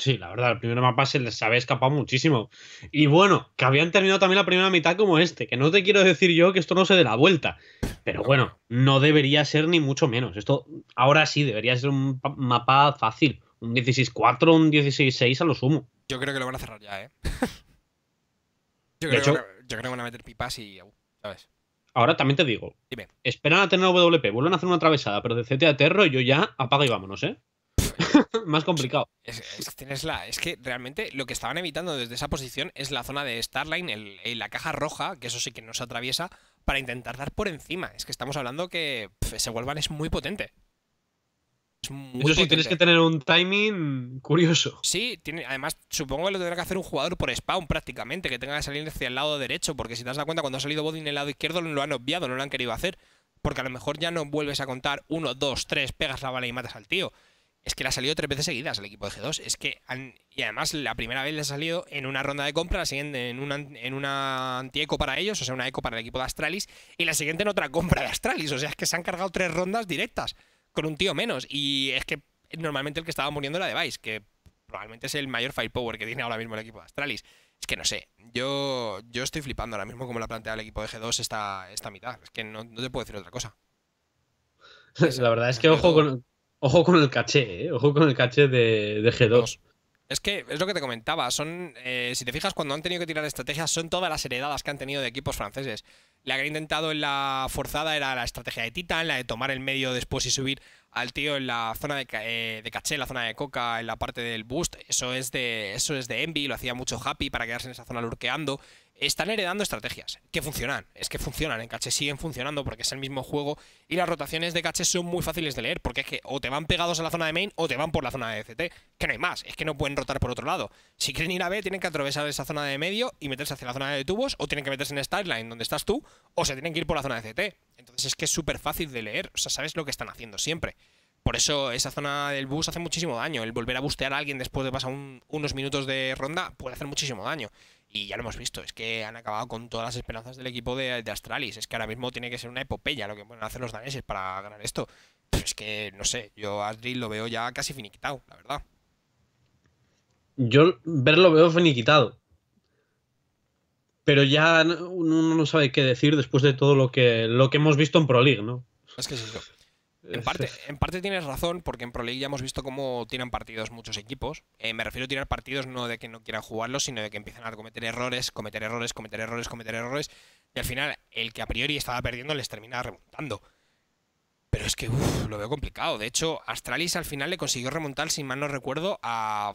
Sí, la verdad, el primer mapa se les había escapado muchísimo. Y bueno, que habían terminado también la primera mitad como este, que no te quiero decir yo que esto no se dé la vuelta. Pero bueno, no debería ser ni mucho menos. Esto ahora sí debería ser un mapa fácil. Un 16-4, un 16-6 a lo sumo. Yo creo que lo van a cerrar ya, ¿eh? yo, creo que, van a meter pipas y... ¿Sabes? Ahora también te digo. Dime. Esperan a tener WP, vuelven a hacer una travesada, pero de CT a Terro yo ya apaga y vámonos, ¿eh? Más complicado. Es, que realmente lo que estaban evitando desde esa posición es la zona de Starline, el, la caja roja, que eso sí que nos atraviesa, para intentar dar por encima. Es que estamos hablando que se ese es muy potente. Es muy eso tienes que tener un timing curioso. Sí, además supongo que lo tendrá que hacer un jugador por spawn prácticamente, que tenga que salir hacia el lado derecho, porque si te das cuenta, cuando ha salido Bodin en el lado izquierdo lo han obviado, no lo han querido hacer porque a lo mejor ya no vuelves a contar uno, dos, tres, pegas la bala y matas al tío es que le ha salido tres veces seguidas al equipo de G2. Es que y además la primera vez le ha salido en una ronda de compra, la siguiente en una, en una antieco para ellos, o sea, una eco para el equipo de Astralis, y la siguiente en otra compra de Astralis. O sea, es que se han cargado tres rondas directas con un tío menos. Y es que normalmente el que estaba muriendo era Device, que probablemente es el mayor firepower que tiene ahora mismo el equipo de Astralis. Es que no sé, yo, yo estoy flipando ahora mismo como la ha planteado el equipo de G2 esta, esta mitad. Es que no, no te puedo decir otra cosa. La verdad es que ojo con, Ojo con el caché, ¿eh? Ojo con el caché de, G2. Es que es lo que te comentaba, son, eh, si te fijas, cuando han tenido que tirar estrategias, son todas las heredadas que han tenido de equipos franceses. La que han intentado en la forzada era la estrategia de Titan, la de tomar el medio después y subir al tío en la zona de, eh, de caché, en la zona de coca, en la parte del boost. Eso es de, eso es de Envy, lo hacía mucho Happy para quedarse en esa zona lurqueando están heredando estrategias que funcionan. Es que funcionan, en caché siguen funcionando porque es el mismo juego y las rotaciones de caché son muy fáciles de leer porque es que o te van pegados a la zona de main o te van por la zona de CT, que no hay más, es que no pueden rotar por otro lado. Si quieren ir a B tienen que atravesar esa zona de medio y meterse hacia la zona de tubos o tienen que meterse en Starline donde estás tú o se tienen que ir por la zona de CT. Entonces es que es súper fácil de leer, o sea, sabes lo que están haciendo siempre. Por eso esa zona del bus hace muchísimo daño. El volver a bustear a alguien después de pasar unos minutos de ronda puede hacer muchísimo daño. Y ya lo hemos visto, es que han acabado con todas las esperanzas del equipo de, Astralis. Es que ahora mismo tiene que ser una epopeya lo que pueden hacer los daneses para ganar esto. Pues es que, no sé, yo a lo veo ya casi finiquitado, la verdad. Yo verlo veo finiquitado. Pero ya uno no sabe qué decir después de todo lo que, lo que hemos visto en Pro League, ¿no? Es que en parte, tienes razón, porque en Pro League ya hemos visto cómo tiran partidos muchos equipos. Eh, me refiero a tirar partidos no de que no quieran jugarlos, sino de que empiezan a cometer errores, cometer errores, cometer errores, cometer errores. Y al final, el que a priori estaba perdiendo les termina remontando. Pero es que lo veo complicado. De hecho, Astralis al final le consiguió remontar, si mal no recuerdo, a.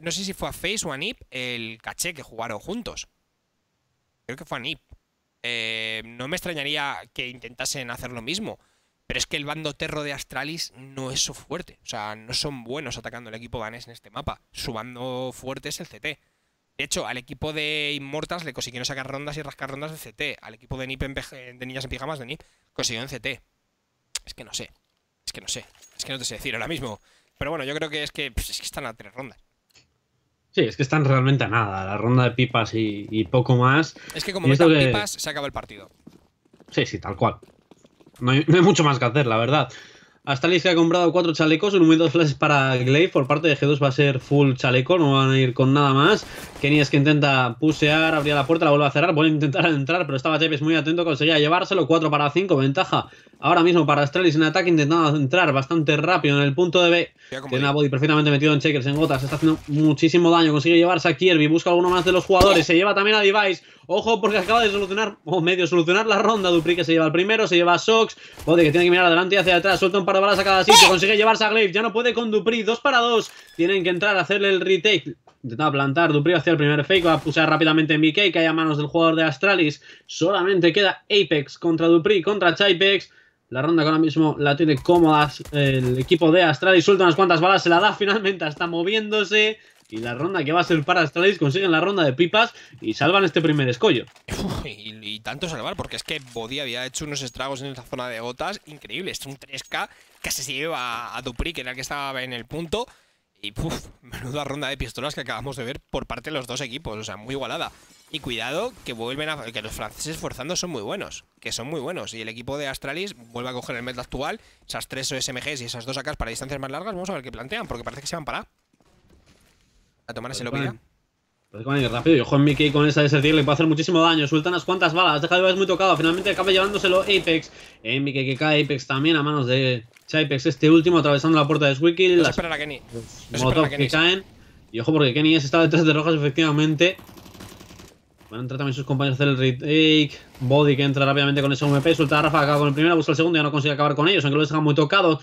No sé si fue a Face o a Nip el caché que jugaron juntos. Creo que fue a Nip. Eh, no me extrañaría que intentasen hacer lo mismo. Pero es que el bando terro de Astralis no es su fuerte. O sea, no son buenos atacando el equipo danés en este mapa. Su bando fuerte es el CT. De hecho, al equipo de Immortals le consiguieron sacar rondas y rascar rondas de CT. Al equipo de NIP de Niñas en Pijamas de NIP consiguió CT. Es que no sé. Es que no sé. Es que no te sé decir ahora mismo. Pero bueno, yo creo que es que, pues, es que están a tres rondas. Sí, es que están realmente a nada. La ronda de pipas y, poco más. Es que como metan pipas, se acaba el partido. Sí, sí, tal cual. no hay, mucho más que hacer, la verdad. hasta Liz que ha comprado cuatro chalecos, un momento de flashes para Glaive, por parte de G2 va a ser full chaleco, no van a ir con nada más. Kenny es que intenta pusear, abría la puerta, la vuelve a cerrar, vuelve a intentar entrar, pero estaba Javis muy atento, conseguía llevárselo, 4 para 5, ventaja Ahora mismo para Astralis en ataque, intentando entrar bastante rápido en el punto de B. Tiene a Body perfectamente metido en checkers, en gotas. Está haciendo muchísimo daño. Consigue llevarse a Kirby. Busca alguno más de los jugadores. ¡Oh! Se lleva también a Device. Ojo, porque acaba de solucionar, o medio solucionar la ronda. Dupri que se lleva al primero, se lleva a Sox. Body que tiene que mirar adelante y hacia atrás. Suelta un par de balas a cada sitio. ¡Oh! Consigue llevarse a Glaive. Ya no puede con Dupri. Dos para dos. Tienen que entrar a hacerle el retake. Intentaba plantar Dupri hacia el primer fake. Va a pusear rápidamente en BK. que a manos del jugador de Astralis. Solamente queda Apex contra Dupri, contra Chypex. La ronda que ahora mismo la tiene cómoda el equipo de Astralis. Suelta unas cuantas balas, se la da finalmente, está moviéndose. Y la ronda que va a ser para Astralis consiguen la ronda de pipas y salvan este primer escollo. y, tanto salvar, porque es que Body había hecho unos estragos en esa zona de gotas increíbles. Un 3K casi se lleva a Dupri, que era el que estaba en el punto. Y puf, menuda ronda de pistolas que acabamos de ver por parte de los dos equipos, o sea, muy igualada. Y cuidado que vuelven a, que los franceses forzando son muy buenos, que son muy buenos. Y el equipo de Astralis vuelve a coger el meta actual, esas tres OSMGs y esas dos AKs para distancias más largas. Vamos a ver qué plantean, porque parece que se van para a tomar ese pues lobby. Parece que pues a rápido. Y ojo en Mickey con esa de le puede hacer muchísimo daño. Suelta unas cuantas balas. Deja de ver muy tocado. Finalmente acaba llevándoselo Apex. En eh, Mickey que cae Apex también a manos de Chaipex. Este último atravesando la puerta de Swickill. las... a Kenny. que caen. Y ojo porque Kenny es está detrás de Rojas efectivamente. Bueno, entra también sus compañeros del retake. Body que entra rápidamente con ese MP. Suelta Rafa acaba con el primero. Busca el segundo. y Ya no consigue acabar con ellos. Aunque los dejan muy tocado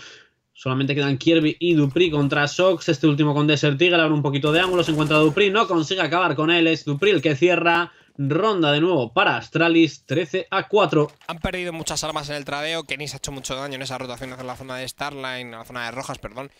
Solamente quedan Kirby y Dupri contra Sox. Este último con Desert Eagle, Abre un poquito de ángulo. Se encuentra Dupri. No consigue acabar con él. Es Dupri el que cierra. Ronda de nuevo para Astralis, 13 a 4. Han perdido muchas armas en el tradeo. Kenny se ha hecho mucho daño en esa rotación hacia la zona de Starline, en la zona de Rojas, perdón.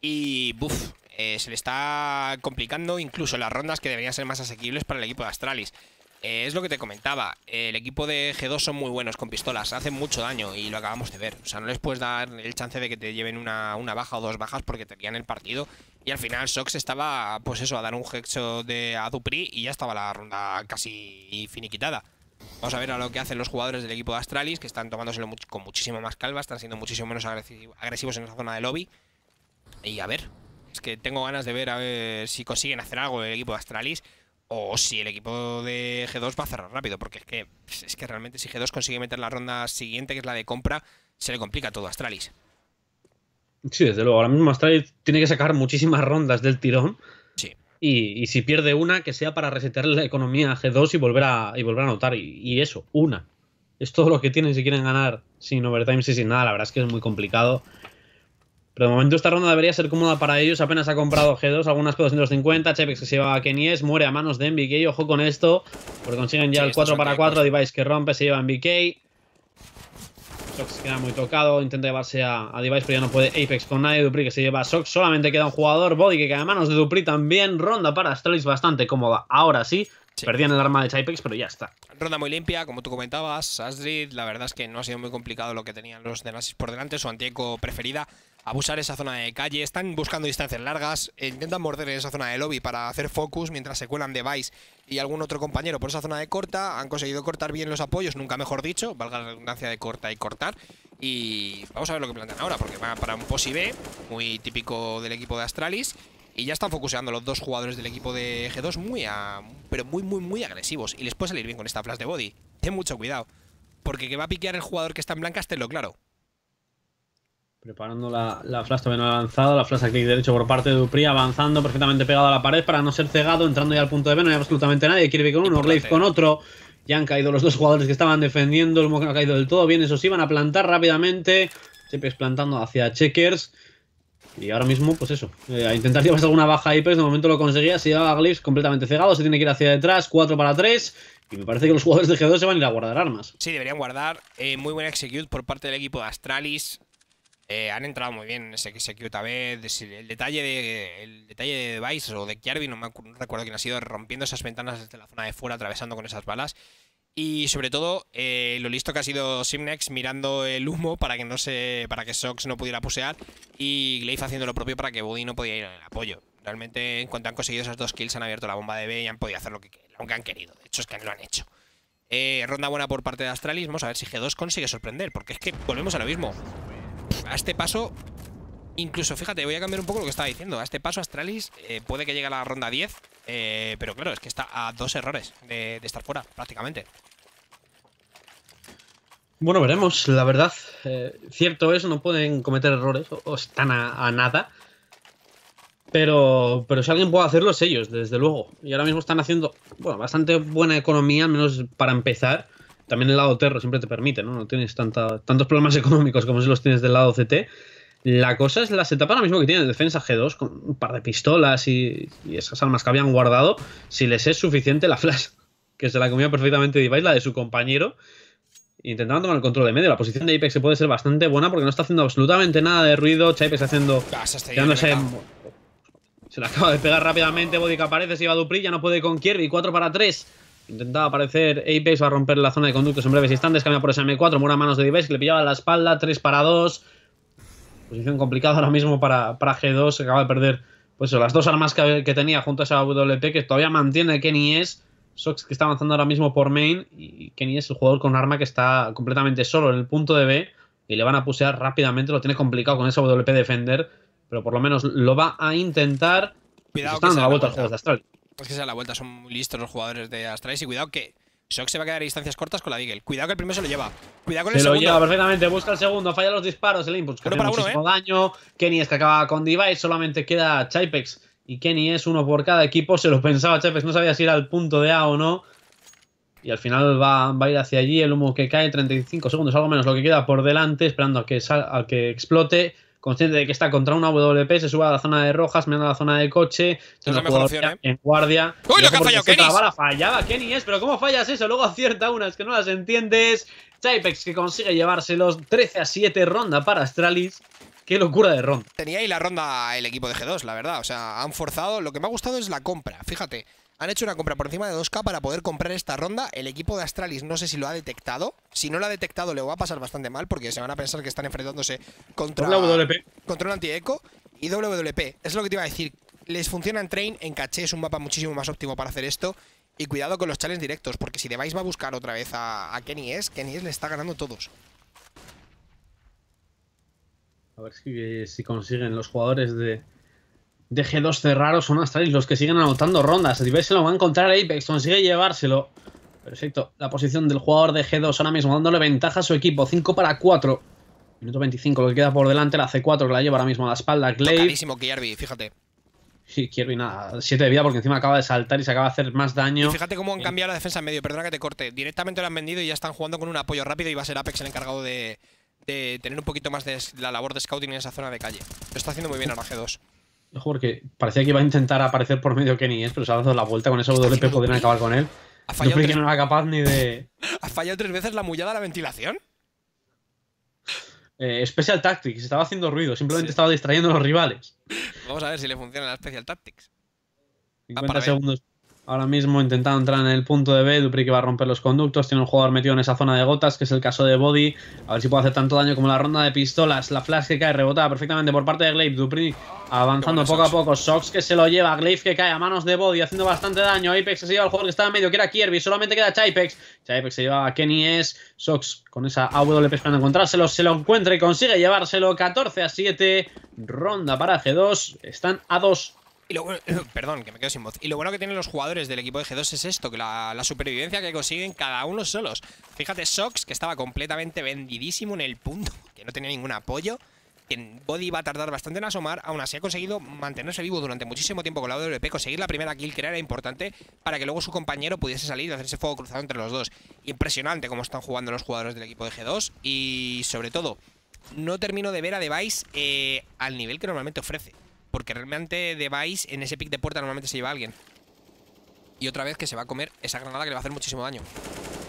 Y, buf, eh, se le está complicando incluso las rondas que deberían ser más asequibles para el equipo de Astralis. Eh, es lo que te comentaba, el equipo de G2 son muy buenos con pistolas, hacen mucho daño y lo acabamos de ver. O sea, no les puedes dar el chance de que te lleven una, baja o dos bajas porque te guían el partido. Y al final Sox estaba, pues eso, a dar un hexo de, a Dupri y ya estaba la ronda casi finiquitada. Vamos a ver a lo que hacen los jugadores del equipo de Astralis, que están tomándoselo con muchísimo más calma, están siendo muchísimo menos agresivos en la zona de lobby. Y a ver, es que tengo ganas de ver a ver si consiguen hacer algo el equipo de Astralis o si el equipo de G2 va a cerrar rápido, porque es que, es que realmente si G2 consigue meter la ronda siguiente, que es la de compra, se le complica todo a Astralis. Sí, desde luego. Ahora mismo Astralis tiene que sacar muchísimas rondas del tirón. Y, si pierde una, que sea para resetear la economía a G2 y volver a, y volver a anotar. Y, y, eso, una. Es todo lo que tienen si quieren ganar sin overtime y sin nada. La verdad es que es muy complicado. Pero de momento esta ronda debería ser cómoda para ellos. Apenas ha comprado G2, algunas P250. Chepex que se lleva a Kenies, muere a manos de MBK. Ojo con esto, porque consiguen ya el 4 para 4. Device que rompe, se lleva MBK. Sox queda muy tocado, intenta llevarse a, a, Device, pero ya no puede Apex con nadie. Dupri que se lleva a Sox, solamente queda un jugador. Body que queda a manos de Dupri también. Ronda para Astralis bastante cómoda. Ahora sí, Perdían el arma de Xypex, pero ya está. Ronda muy limpia, como tú comentabas. Asdrid, la verdad es que no ha sido muy complicado lo que tenían los de Nasis por delante. Su antieco preferida, abusar esa zona de calle. Están buscando distancias largas. Eh, intentan morder en esa zona de lobby para hacer focus mientras se cuelan de Vice y algún otro compañero por esa zona de corta. Han conseguido cortar bien los apoyos, nunca mejor dicho. Valga la redundancia de corta y cortar. Y vamos a ver lo que plantean ahora, porque van para un posible muy típico del equipo de Astralis. Y ya están focuseando los dos jugadores del equipo de G2 muy pero muy, muy, muy agresivos. Y les puede salir bien con esta flash de body. Ten mucho cuidado. Porque que va a piquear el jugador que está en blanca, lo claro. Preparando la, la flash también ha lanzado. La flash a clic derecho por parte de Dupri, avanzando perfectamente pegado a la pared para no ser cegado. Entrando ya al punto de B, no hay absolutamente nadie. ir con uno, Orlaith con otro. Ya han caído los dos jugadores que estaban defendiendo. El humo no ha caído del todo bien. Eso sí, van a plantar rápidamente. Siempre plantando hacia Checkers. Y ahora mismo, pues eso. Eh, intentar llevarse alguna baja ahí, pero de momento lo conseguía. Se llevaba a completamente cegado. Se tiene que ir hacia detrás. 4 para 3. Y me parece que los jugadores de G2 se van a ir a guardar armas. Sí, deberían guardar. Eh, muy buena execute por parte del equipo de Astralis. Eh, han entrado muy bien en ese execute a ver El detalle de, el detalle de Vice o de Kirby, no, me, no recuerdo quién ha sido, rompiendo esas ventanas desde la zona de fuera, atravesando con esas balas. Y sobre todo, eh, lo listo que ha sido Simnex mirando el humo para que no se. para que Sox no pudiera pusear. Y Glaive haciendo lo propio para que Buddy no podía ir en el apoyo. Realmente, en cuanto han conseguido esas dos kills, han abierto la bomba de B y han podido hacer lo que, han querido. De hecho, es que lo han hecho. Eh, ronda buena por parte de Astralis. Vamos a ver si G2 consigue sorprender. Porque es que volvemos a lo mismo. A este paso, Incluso, fíjate, voy a cambiar un poco lo que estaba diciendo. A este paso, Astralis eh, puede que llegue a la ronda 10, eh, pero claro, es que está a dos errores de, estar fuera, prácticamente. Bueno, veremos, la verdad. Eh, cierto es, no pueden cometer errores o, están a, nada. Pero, pero si alguien puede hacerlo es ellos, desde luego. Y ahora mismo están haciendo bueno, bastante buena economía, al menos para empezar. También el lado terro siempre te permite, ¿no? No tienes tantos problemas económicos como si los tienes del lado CT. La cosa es la etapas ahora mismo que tiene defensa G2 con un par de pistolas y, esas armas que habían guardado, si les es suficiente la flash, que se la comía perfectamente Device, la de su compañero, intentando tomar el control de medio. La posición de Apex se puede ser bastante buena porque no está haciendo absolutamente nada de ruido. está haciendo... se la acaba de pegar rápidamente, Bodica aparece, se va a Dupri, ya no puede con Kirby, 4 para 3. Intentaba aparecer Apex, va a romper la zona de conductos en breves instantes, cambia por ese M4, muere a manos de Device, que le pillaba la espalda, 3 para 2 posición complicada ahora mismo para, para G2, se acaba de perder pues las dos armas que, tenía junto a esa WP, que todavía mantiene Kenny es, Sox que está avanzando ahora mismo por main, y Kenny es el jugador con arma que está completamente solo en el punto de B, y le van a pusear rápidamente, lo tiene complicado con esa WP Defender, pero por lo menos lo va a intentar. Cuidado, que la vuelta de Astral. Es que se la vuelta, son muy listos los jugadores de Astralis, y cuidado que Shock se va a quedar a distancias cortas con la Deagle. Cuidado que el primero se lo lleva. Cuidado con el segundo. Se lo lleva perfectamente. Busca el segundo, falla los disparos, el input. Que para ¿eh? daño. Kenny es que acaba con Device. Solamente queda Chaipex. y Kenny es uno por cada equipo. Se lo pensaba Chaipex, No sabía si era al punto de A o no. Y al final va, va, a ir hacia allí. El humo que cae, 35 segundos, algo menos lo que queda por delante. Esperando a que, a que explote consciente de que está contra una WP, se suba a la zona de rojas, me a la zona de coche, ¿eh? en guardia. ¡Uy, lo que ha fallado Kenny! La bala fallaba Kenny, es, pero ¿cómo fallas eso? Luego acierta unas que no las entiendes. Typex que consigue llevárselos 13 a 7, ronda para Astralis. Qué locura de ronda. Tenía ahí la ronda el equipo de G2, la verdad. O sea, han forzado. Lo que me ha gustado es la compra. Fíjate, han hecho una compra por encima de 2K para poder comprar esta ronda. El equipo de Astralis no sé si lo ha detectado. Si no lo ha detectado, le va a pasar bastante mal porque se van a pensar que están enfrentándose contra, WP. un anti-eco y WP. Es lo que te iba a decir. Les funciona en Train, en Caché es un mapa muchísimo más óptimo para hacer esto. Y cuidado con los challenges directos, porque si debáis va a buscar otra vez a, Kenny S, Kenny le está ganando todos. A ver si consiguen los jugadores de, de G2 cerraros son Astralis los que siguen anotando rondas. Si se lo va a encontrar Apex, consigue llevárselo. Perfecto. La posición del jugador de G2 ahora mismo dándole ventaja a su equipo. 5 para 4. Minuto 25, lo que queda por delante, la C4 que la lleva ahora mismo a la espalda. Clay. Kirby, fíjate. Sí, Kirby, nada. 7 de vida porque encima acaba de saltar y se acaba de hacer más daño. Y fíjate cómo han cambiado la defensa en medio, perdona que te corte. Directamente lo han vendido y ya están jugando con un apoyo rápido y va a ser Apex el encargado de, tener un poquito más de la labor de scouting en esa zona de calle. Lo está haciendo muy bien ahora G2 porque parecía que iba a intentar aparecer por medio Kenny es, pero se ha dado la vuelta con ese WP, podrían acabar con él. Yo creo no, no era capaz ni de. ¿Ha fallado tres veces la mullada a la ventilación? Eh, Special Tactics, estaba haciendo ruido, simplemente estaba distrayendo a los rivales. Vamos a ver si le funciona la Special Tactics. 50 ah, segundos. Ahora mismo intentando entrar en el punto de B, Dupri que va a romper los conductos, tiene un jugador metido en esa zona de gotas, que es el caso de Body. A ver si puede hacer tanto daño como la ronda de pistolas. La flash que cae rebotada perfectamente por parte de Glaive. Dupri avanzando poco a poco. Sox que se lo lleva. Glaive que cae a manos de Body, haciendo bastante daño. Apex se lleva al jugador que estaba en medio, que era Kirby. Solamente queda Chaipex. Chaipex se lleva a Kenny S. Sox con esa AWP esperando encontrárselo. Se lo encuentra y consigue llevárselo. 14 a 7. Ronda para G2. Están a 2 y perdón, que me quedo sin voz. Y lo bueno que tienen los jugadores del equipo de G2 es esto, que la, supervivencia que consiguen cada uno solos. Fíjate, Sox, que estaba completamente vendidísimo en el punto, que no tenía ningún apoyo. Que Body va a tardar bastante en asomar, aún así ha conseguido mantenerse vivo durante muchísimo tiempo con la WP, conseguir la primera kill que era importante para que luego su compañero pudiese salir y hacerse fuego cruzado entre los dos. Impresionante cómo están jugando los jugadores del equipo de G2 y sobre todo, no termino de ver a Device eh, al nivel que normalmente ofrece. Porque realmente Device en ese pick de puerta normalmente se lleva a alguien. Y otra vez que se va a comer esa granada que le va a hacer muchísimo daño.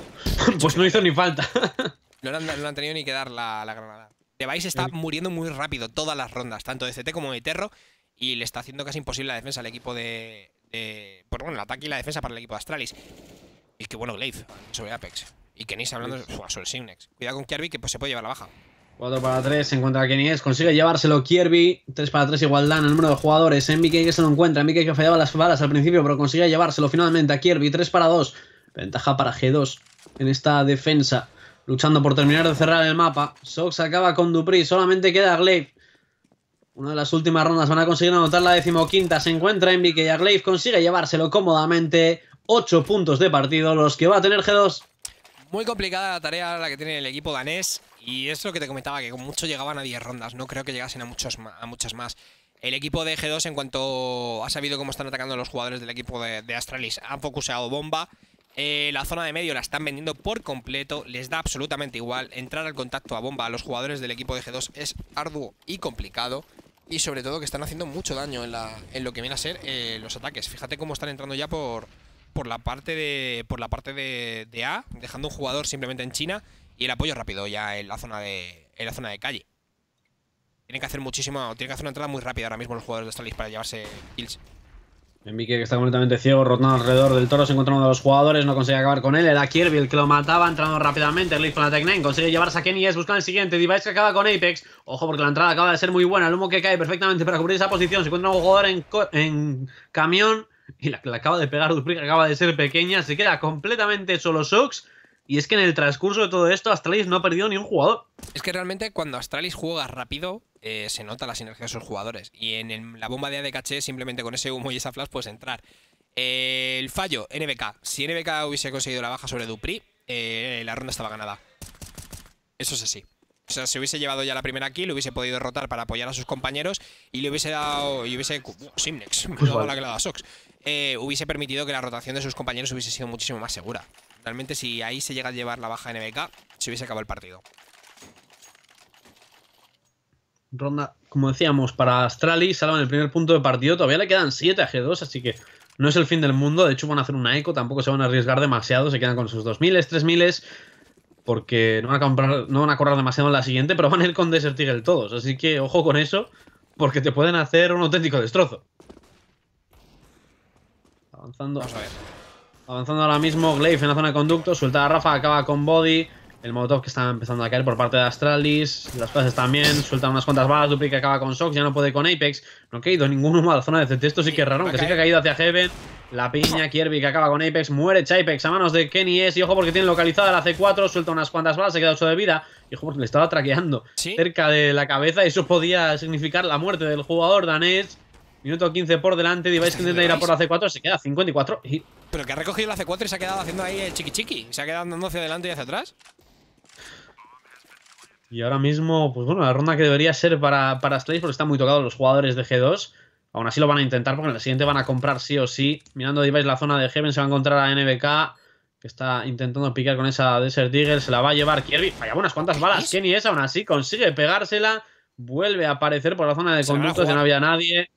pues no hizo ni falta. no, han, tenido ni que dar la, la granada. Device está muriendo muy rápido todas las rondas, tanto de CT como de Terro. Y le está haciendo casi imposible la defensa al equipo de. pues bueno, el ataque y la defensa para el equipo de Astralis. Y que bueno, Glaive sobre Apex. Y está hablando sobre Simnex. Cuidado con Kirby que pues se puede llevar la baja. 4 para 3, se encuentra quién es, consigue llevárselo Kierby, 3 para 3 igualdad en el número de jugadores, en que se lo encuentra, Mickey que fallaba las balas al principio, pero consigue llevárselo finalmente a Kierby, 3 para 2, ventaja para G2 en esta defensa, luchando por terminar de cerrar el mapa, Sox acaba con Dupri, solamente queda Glaive, una de las últimas rondas van a conseguir anotar la decimoquinta, se encuentra en y a Glaive consigue llevárselo cómodamente, 8 puntos de partido los que va a tener G2. Muy complicada la tarea la que tiene el equipo danés y es lo que te comentaba, que con mucho llegaban a 10 rondas, no creo que llegasen a, muchos, a muchas más. El equipo de G2, en cuanto ha sabido cómo están atacando los jugadores del equipo de, Astralis, han focuseado bomba. Eh, la zona de medio la están vendiendo por completo, les da absolutamente igual. Entrar al contacto a bomba a los jugadores del equipo de G2 es arduo y complicado. Y sobre todo que están haciendo mucho daño en, lo que viene a ser eh, los ataques. Fíjate cómo están entrando ya por, por la parte por la parte de A, dejando un jugador simplemente en China y el apoyo rápido ya en la zona de, la zona de calle. Tienen que hacer muchísimo tiene que hacer una entrada muy rápida ahora mismo los jugadores de listos para llevarse kills. Envique que está completamente ciego, rotando alrededor del toro, se encuentra uno de los jugadores, no consigue acabar con él, era Kirby que lo mataba, entrando rápidamente, Leaf con la consigue llevarse a Kenny es buscar el siguiente, Device que acaba con Apex, ojo porque la entrada acaba de ser muy buena, el humo que cae perfectamente para cubrir esa posición, se encuentra un jugador en, camión y la que le acaba de pegar dupri acaba de ser pequeña, se queda completamente solo Sox y es que en el transcurso de todo esto, Astralis no ha perdido ni un jugador. Es que realmente cuando Astralis juega rápido, eh, se nota la sinergia de sus jugadores. Y en la bomba de ADK simplemente con ese humo y esa flash, puedes entrar. Eh, el fallo, NBK. Si NBK hubiese conseguido la baja sobre Dupri, eh, la ronda estaba ganada. Eso es así. O sea, se hubiese llevado ya la primera kill, hubiese podido derrotar para apoyar a sus compañeros y le hubiese dado. Y hubiese. Uh, Simnex, pues me la que le Sox. hubiese permitido que la rotación de sus compañeros hubiese sido muchísimo más segura. Realmente si ahí se llega a llevar la baja NBK, se hubiese acabado el partido. Ronda, como decíamos, para Astralis salvan el primer punto de partido. Todavía le quedan 7 a G2, así que no es el fin del mundo. De hecho, van a hacer una eco, tampoco se van a arriesgar demasiado. Se quedan con sus 2000, 3000 porque no van, a comprar, no van a correr demasiado en la siguiente, pero van a ir con Desert Eagle todos. Así que ojo con eso, porque te pueden hacer un auténtico destrozo. Avanzando. Vamos a ver. Avanzando ahora mismo Glaive en la zona de conducto. Suelta a Rafa, acaba con Body. El Molotov que está empezando a caer por parte de Astralis. Las clases también. Suelta unas cuantas balas. Duplica acaba con Sox. Ya no puede con Apex. No ha caído ninguno más a la zona de CT. Esto sí que es raro. Que sí que ha caído hacia Heaven. La piña Kirby que acaba con Apex. Muere Chaipex a manos de Kenny S. Y ojo porque tiene localizada la C4. Suelta unas cuantas balas. Se queda 8 de vida. Y ojo porque le estaba traqueando cerca de la cabeza. Eso podía significar la muerte del jugador danés. Minuto 15 por delante, pues Device que intenta ir a por la C4, se queda 54 y... Pero que ha recogido la C4 y se ha quedado haciendo ahí el chiqui chiqui. Se ha quedado andando hacia adelante y hacia atrás. Y ahora mismo, pues bueno, la ronda que debería ser para, para porque están muy tocados los jugadores de G2. Aún así lo van a intentar porque en la siguiente van a comprar sí o sí. Mirando Device la zona de Heaven, se va a encontrar a NBK, que está intentando piquear con esa Desert Eagle. Se la va a llevar Kirby. Falla unas cuantas balas. Kenny es, aún así consigue pegársela. Vuelve a aparecer por la zona de conductos, ya no había nadie.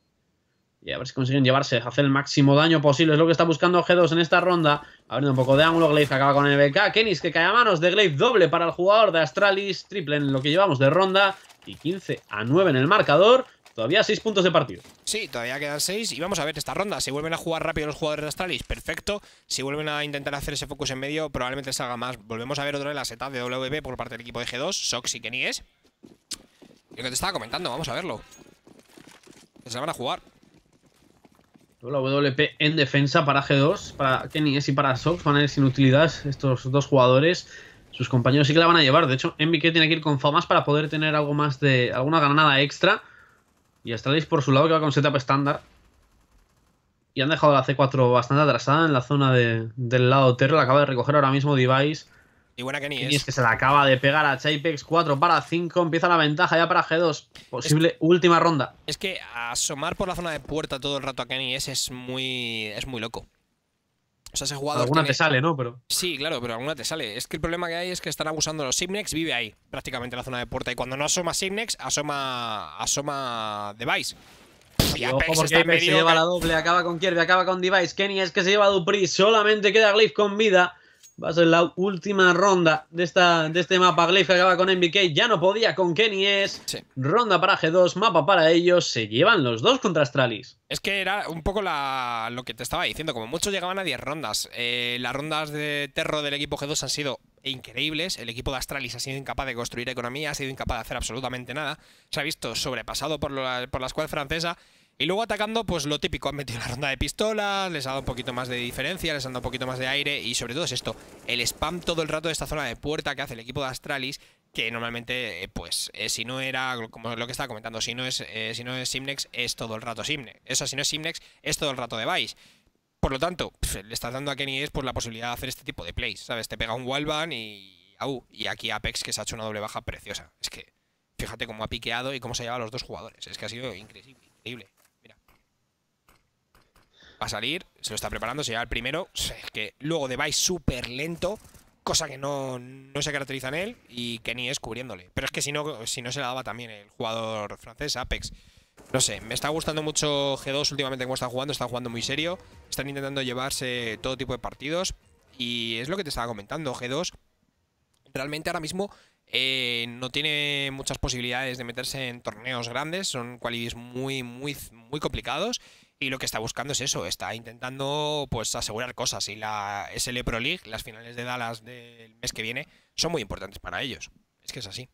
Y a ver si consiguen llevarse, hacer el máximo daño posible. Es lo que está buscando G2 en esta ronda. Abriendo un poco de ángulo. Glaive acaba con el BK. Kenis que cae a manos de Glaive. Doble para el jugador de Astralis. Triple en lo que llevamos de ronda. Y 15 a 9 en el marcador. Todavía 6 puntos de partido. Sí, todavía quedan 6 y vamos a ver esta ronda. Si vuelven a jugar rápido los jugadores de Astralis, perfecto. Si vuelven a intentar hacer ese focus en medio, probablemente salga más. Volvemos a ver otra de las setas de WB por parte del equipo de G2, Sox y Kenny es. Lo que te estaba comentando, vamos a verlo. Se van a jugar. La WP en defensa para G2, para Kenny S y para Sox van a ir sin utilidad estos dos jugadores. Sus compañeros sí que la van a llevar. De hecho, que tiene que ir con Famas para poder tener algo más de. alguna granada extra. Y Astralis por su lado que va con setup estándar. Y han dejado la C4 bastante atrasada en la zona de, del lado Terra. La acaba de recoger ahora mismo Device. Y buena Kenny es. que se la acaba de pegar a Chaipex 4 para 5. Empieza la ventaja ya para G2. Posible última ronda. Es que asomar por la zona de puerta todo el rato a Kenny es, es muy. es muy loco. O sea, ese jugador. Alguna te sale, ¿no? Pero... Sí, claro, pero alguna te sale. Es que el problema que hay es que están abusando los Simnex, vive ahí, prácticamente en la zona de puerta. Y cuando no asoma Simnex, asoma. asoma Device. Y ojo porque Apex se lleva la doble, acaba con Kirby, acaba con Device. Kenny es que se lleva a Dupri, solamente queda Glyph con vida. Va a ser la última ronda de, esta, de este mapa. Glyph que acaba con MVK Ya no podía con Kenny es. Ronda para G2, mapa para ellos. Se llevan los dos contra Astralis. Es que era un poco lo que te estaba diciendo. Como muchos llegaban a 10 rondas. Eh, las rondas de terror del equipo G2 han sido increíbles. El equipo de Astralis ha sido incapaz de construir economía. Ha sido incapaz de hacer absolutamente nada. Se ha visto sobrepasado por por la squad francesa. Y luego atacando, pues lo típico, han metido la ronda de pistolas, les ha dado un poquito más de diferencia, les ha dado un poquito más de aire y sobre todo es esto, el spam todo el rato de esta zona de puerta que hace el equipo de Astralis, que normalmente, eh, pues, eh, si no era, como lo que estaba comentando, si no es, eh, si no es Simnex, es todo el rato Simnex. Eso, si no es Simnex, es todo el rato de Vice. Por lo tanto, le estás dando a Kenny es pues, la posibilidad de hacer este tipo de plays, ¿sabes? Te pega un wallban y... ¡Au! y aquí Apex que se ha hecho una doble baja preciosa. Es que fíjate cómo ha piqueado y cómo se lleva a los dos jugadores. Es que ha sido increíble a salir, se lo está preparando, se lleva el primero, que luego de vice súper lento, cosa que no, se caracteriza en él y que ni es cubriéndole. Pero es que si no, si no se la daba también el jugador francés, Apex. No sé, me está gustando mucho G2 últimamente cómo está jugando, está jugando muy serio, están intentando llevarse todo tipo de partidos y es lo que te estaba comentando, G2 realmente ahora mismo eh, no tiene muchas posibilidades de meterse en torneos grandes, son qualities muy, muy, muy complicados y lo que está buscando es eso, está intentando pues asegurar cosas y la SL Pro League, las finales de Dallas del mes que viene, son muy importantes para ellos. Es que es así.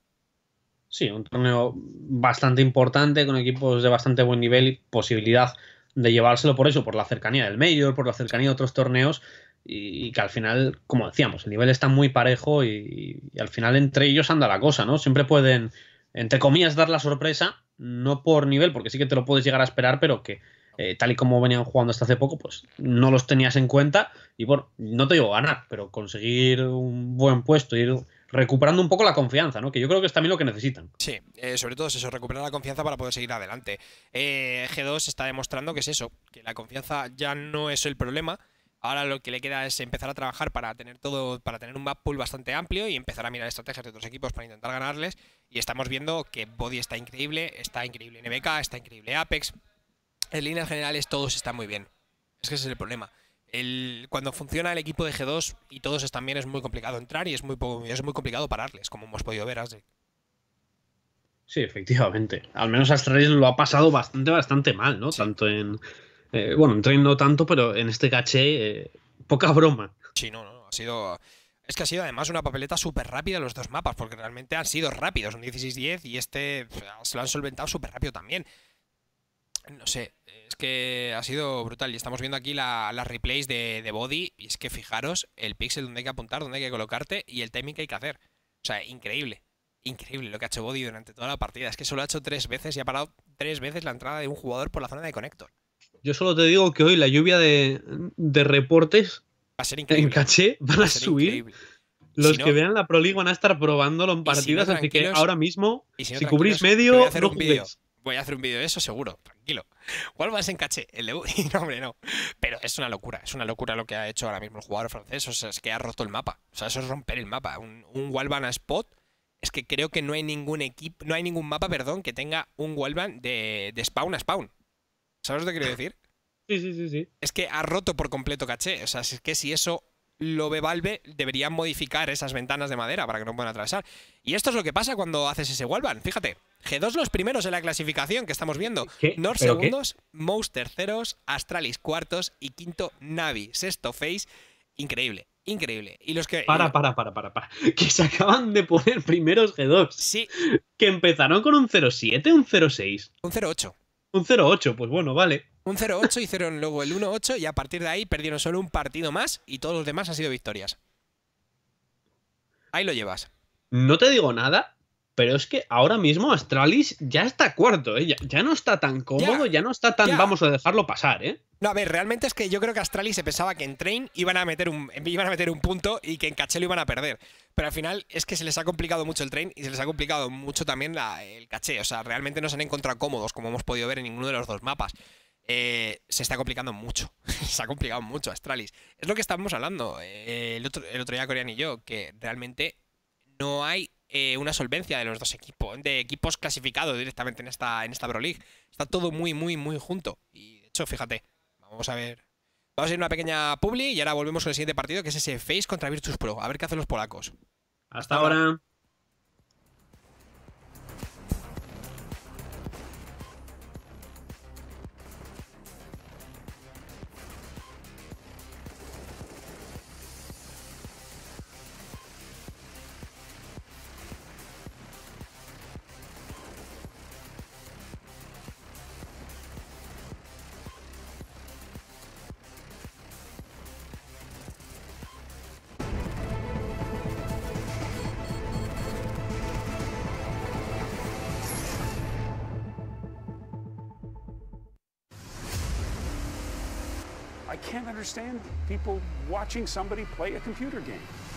Sí, un torneo bastante importante, con equipos de bastante buen nivel y posibilidad de llevárselo por eso, por la cercanía del Major, por la cercanía de otros torneos y, que al final, como decíamos, el nivel está muy parejo y, y, al final entre ellos anda la cosa, ¿no? Siempre pueden, entre comillas, dar la sorpresa, no por nivel, porque sí que te lo puedes llegar a esperar, pero que eh, tal y como venían jugando hasta hace poco, pues no los tenías en cuenta. Y bueno, no te digo ganar, pero conseguir un buen puesto, ir recuperando un poco la confianza, ¿no? Que yo creo que es también lo que necesitan. Sí, eh, sobre todo es eso, recuperar la confianza para poder seguir adelante. Eh, G2 está demostrando que es eso, que la confianza ya no es el problema. Ahora lo que le queda es empezar a trabajar para tener todo, para tener un map pool bastante amplio y empezar a mirar estrategias de otros equipos para intentar ganarles. Y estamos viendo que Body está increíble, está increíble NBK, está increíble Apex, en líneas generales todos están muy bien. Es que ese es el problema. El, cuando funciona el equipo de G2 y todos están bien, es muy complicado entrar y es muy, es muy complicado pararles, como hemos podido ver, Asdrick. Sí, efectivamente. Al menos Astralis lo ha pasado bastante, bastante mal, ¿no? Tanto en. Eh, bueno, en tanto, pero en este caché, eh, poca broma. Sí, no, no. Ha sido. Es que ha sido además una papeleta súper rápida los dos mapas, porque realmente han sido rápidos, un 16-10 y este se lo han solventado súper rápido también no sé, es que ha sido brutal. Y estamos viendo aquí las replays de, Body. Y es que fijaros el pixel donde hay que apuntar, donde hay que colocarte y el timing que hay que hacer. O sea, increíble. Increíble lo que ha hecho Body durante toda la partida. Es que solo ha hecho tres veces y ha parado tres veces la entrada de un jugador por la zona de conector. Yo solo te digo que hoy la lluvia de, reportes va a ser increíble. en caché van a, subir. Los que vean la Pro League van a estar probándolo en partidas, así que ahora mismo, si, cubrís medio, hacer un vídeo voy a hacer un vídeo de eso seguro, tranquilo. es en caché, el no, hombre, no. Pero es una locura, es una locura lo que ha hecho ahora mismo el jugador francés. O sea, es que ha roto el mapa. O sea, eso es romper el mapa. Un, un a spot. Es que creo que no hay ningún equipo, no hay ningún mapa, perdón, que tenga un Walvan de, de spawn a spawn. ¿Sabes lo que quiero decir? Sí, sí, sí, sí. Es que ha roto por completo caché. O sea, es que si eso lo ve Valve, deberían modificar esas ventanas de madera para que no puedan atravesar. Y esto es lo que pasa cuando haces ese wallban. Fíjate, G2 los primeros en la clasificación que estamos viendo. ¿Qué? North segundos, Mouse terceros, Astralis cuartos y quinto Navi. Sexto Face. Increíble. Increíble. Y los que. Para, para, para, para, para. Que se acaban de poner primeros G2. Sí. Que empezaron con un 0.7, un 0.6. Un 0.8. Un 0.8, pues bueno, vale. Un 0-8 hicieron luego el 1-8 y a partir de ahí perdieron solo un partido más y todos los demás han sido victorias. Ahí lo llevas. No te digo nada, pero es que ahora mismo Astralis ya está cuarto, ¿eh? ya, no está tan cómodo, ya, no está tan vamos a dejarlo pasar, ¿eh? No, a ver, realmente es que yo creo que Astralis se pensaba que en Train iban a meter un, iban a meter un punto y que en lo iban a perder. Pero al final es que se les ha complicado mucho el Train y se les ha complicado mucho también el caché. O sea, realmente no se han encontrado cómodos, como hemos podido ver en ninguno de los dos mapas. Eh, se está complicando mucho. se ha complicado mucho Astralis. Es lo que estábamos hablando eh, el, otro, día, Corean y yo, que realmente no hay eh, una solvencia de los dos equipos, de equipos clasificados directamente en esta, en esta Pro League. Está todo muy, muy, muy junto. Y de hecho, fíjate, vamos a ver. Vamos a ir a una pequeña publi y ahora volvemos con el siguiente partido, que es ese Face contra Virtus Pro. A ver qué hacen los polacos. Hasta, ahora. understand people watching somebody play a computer game.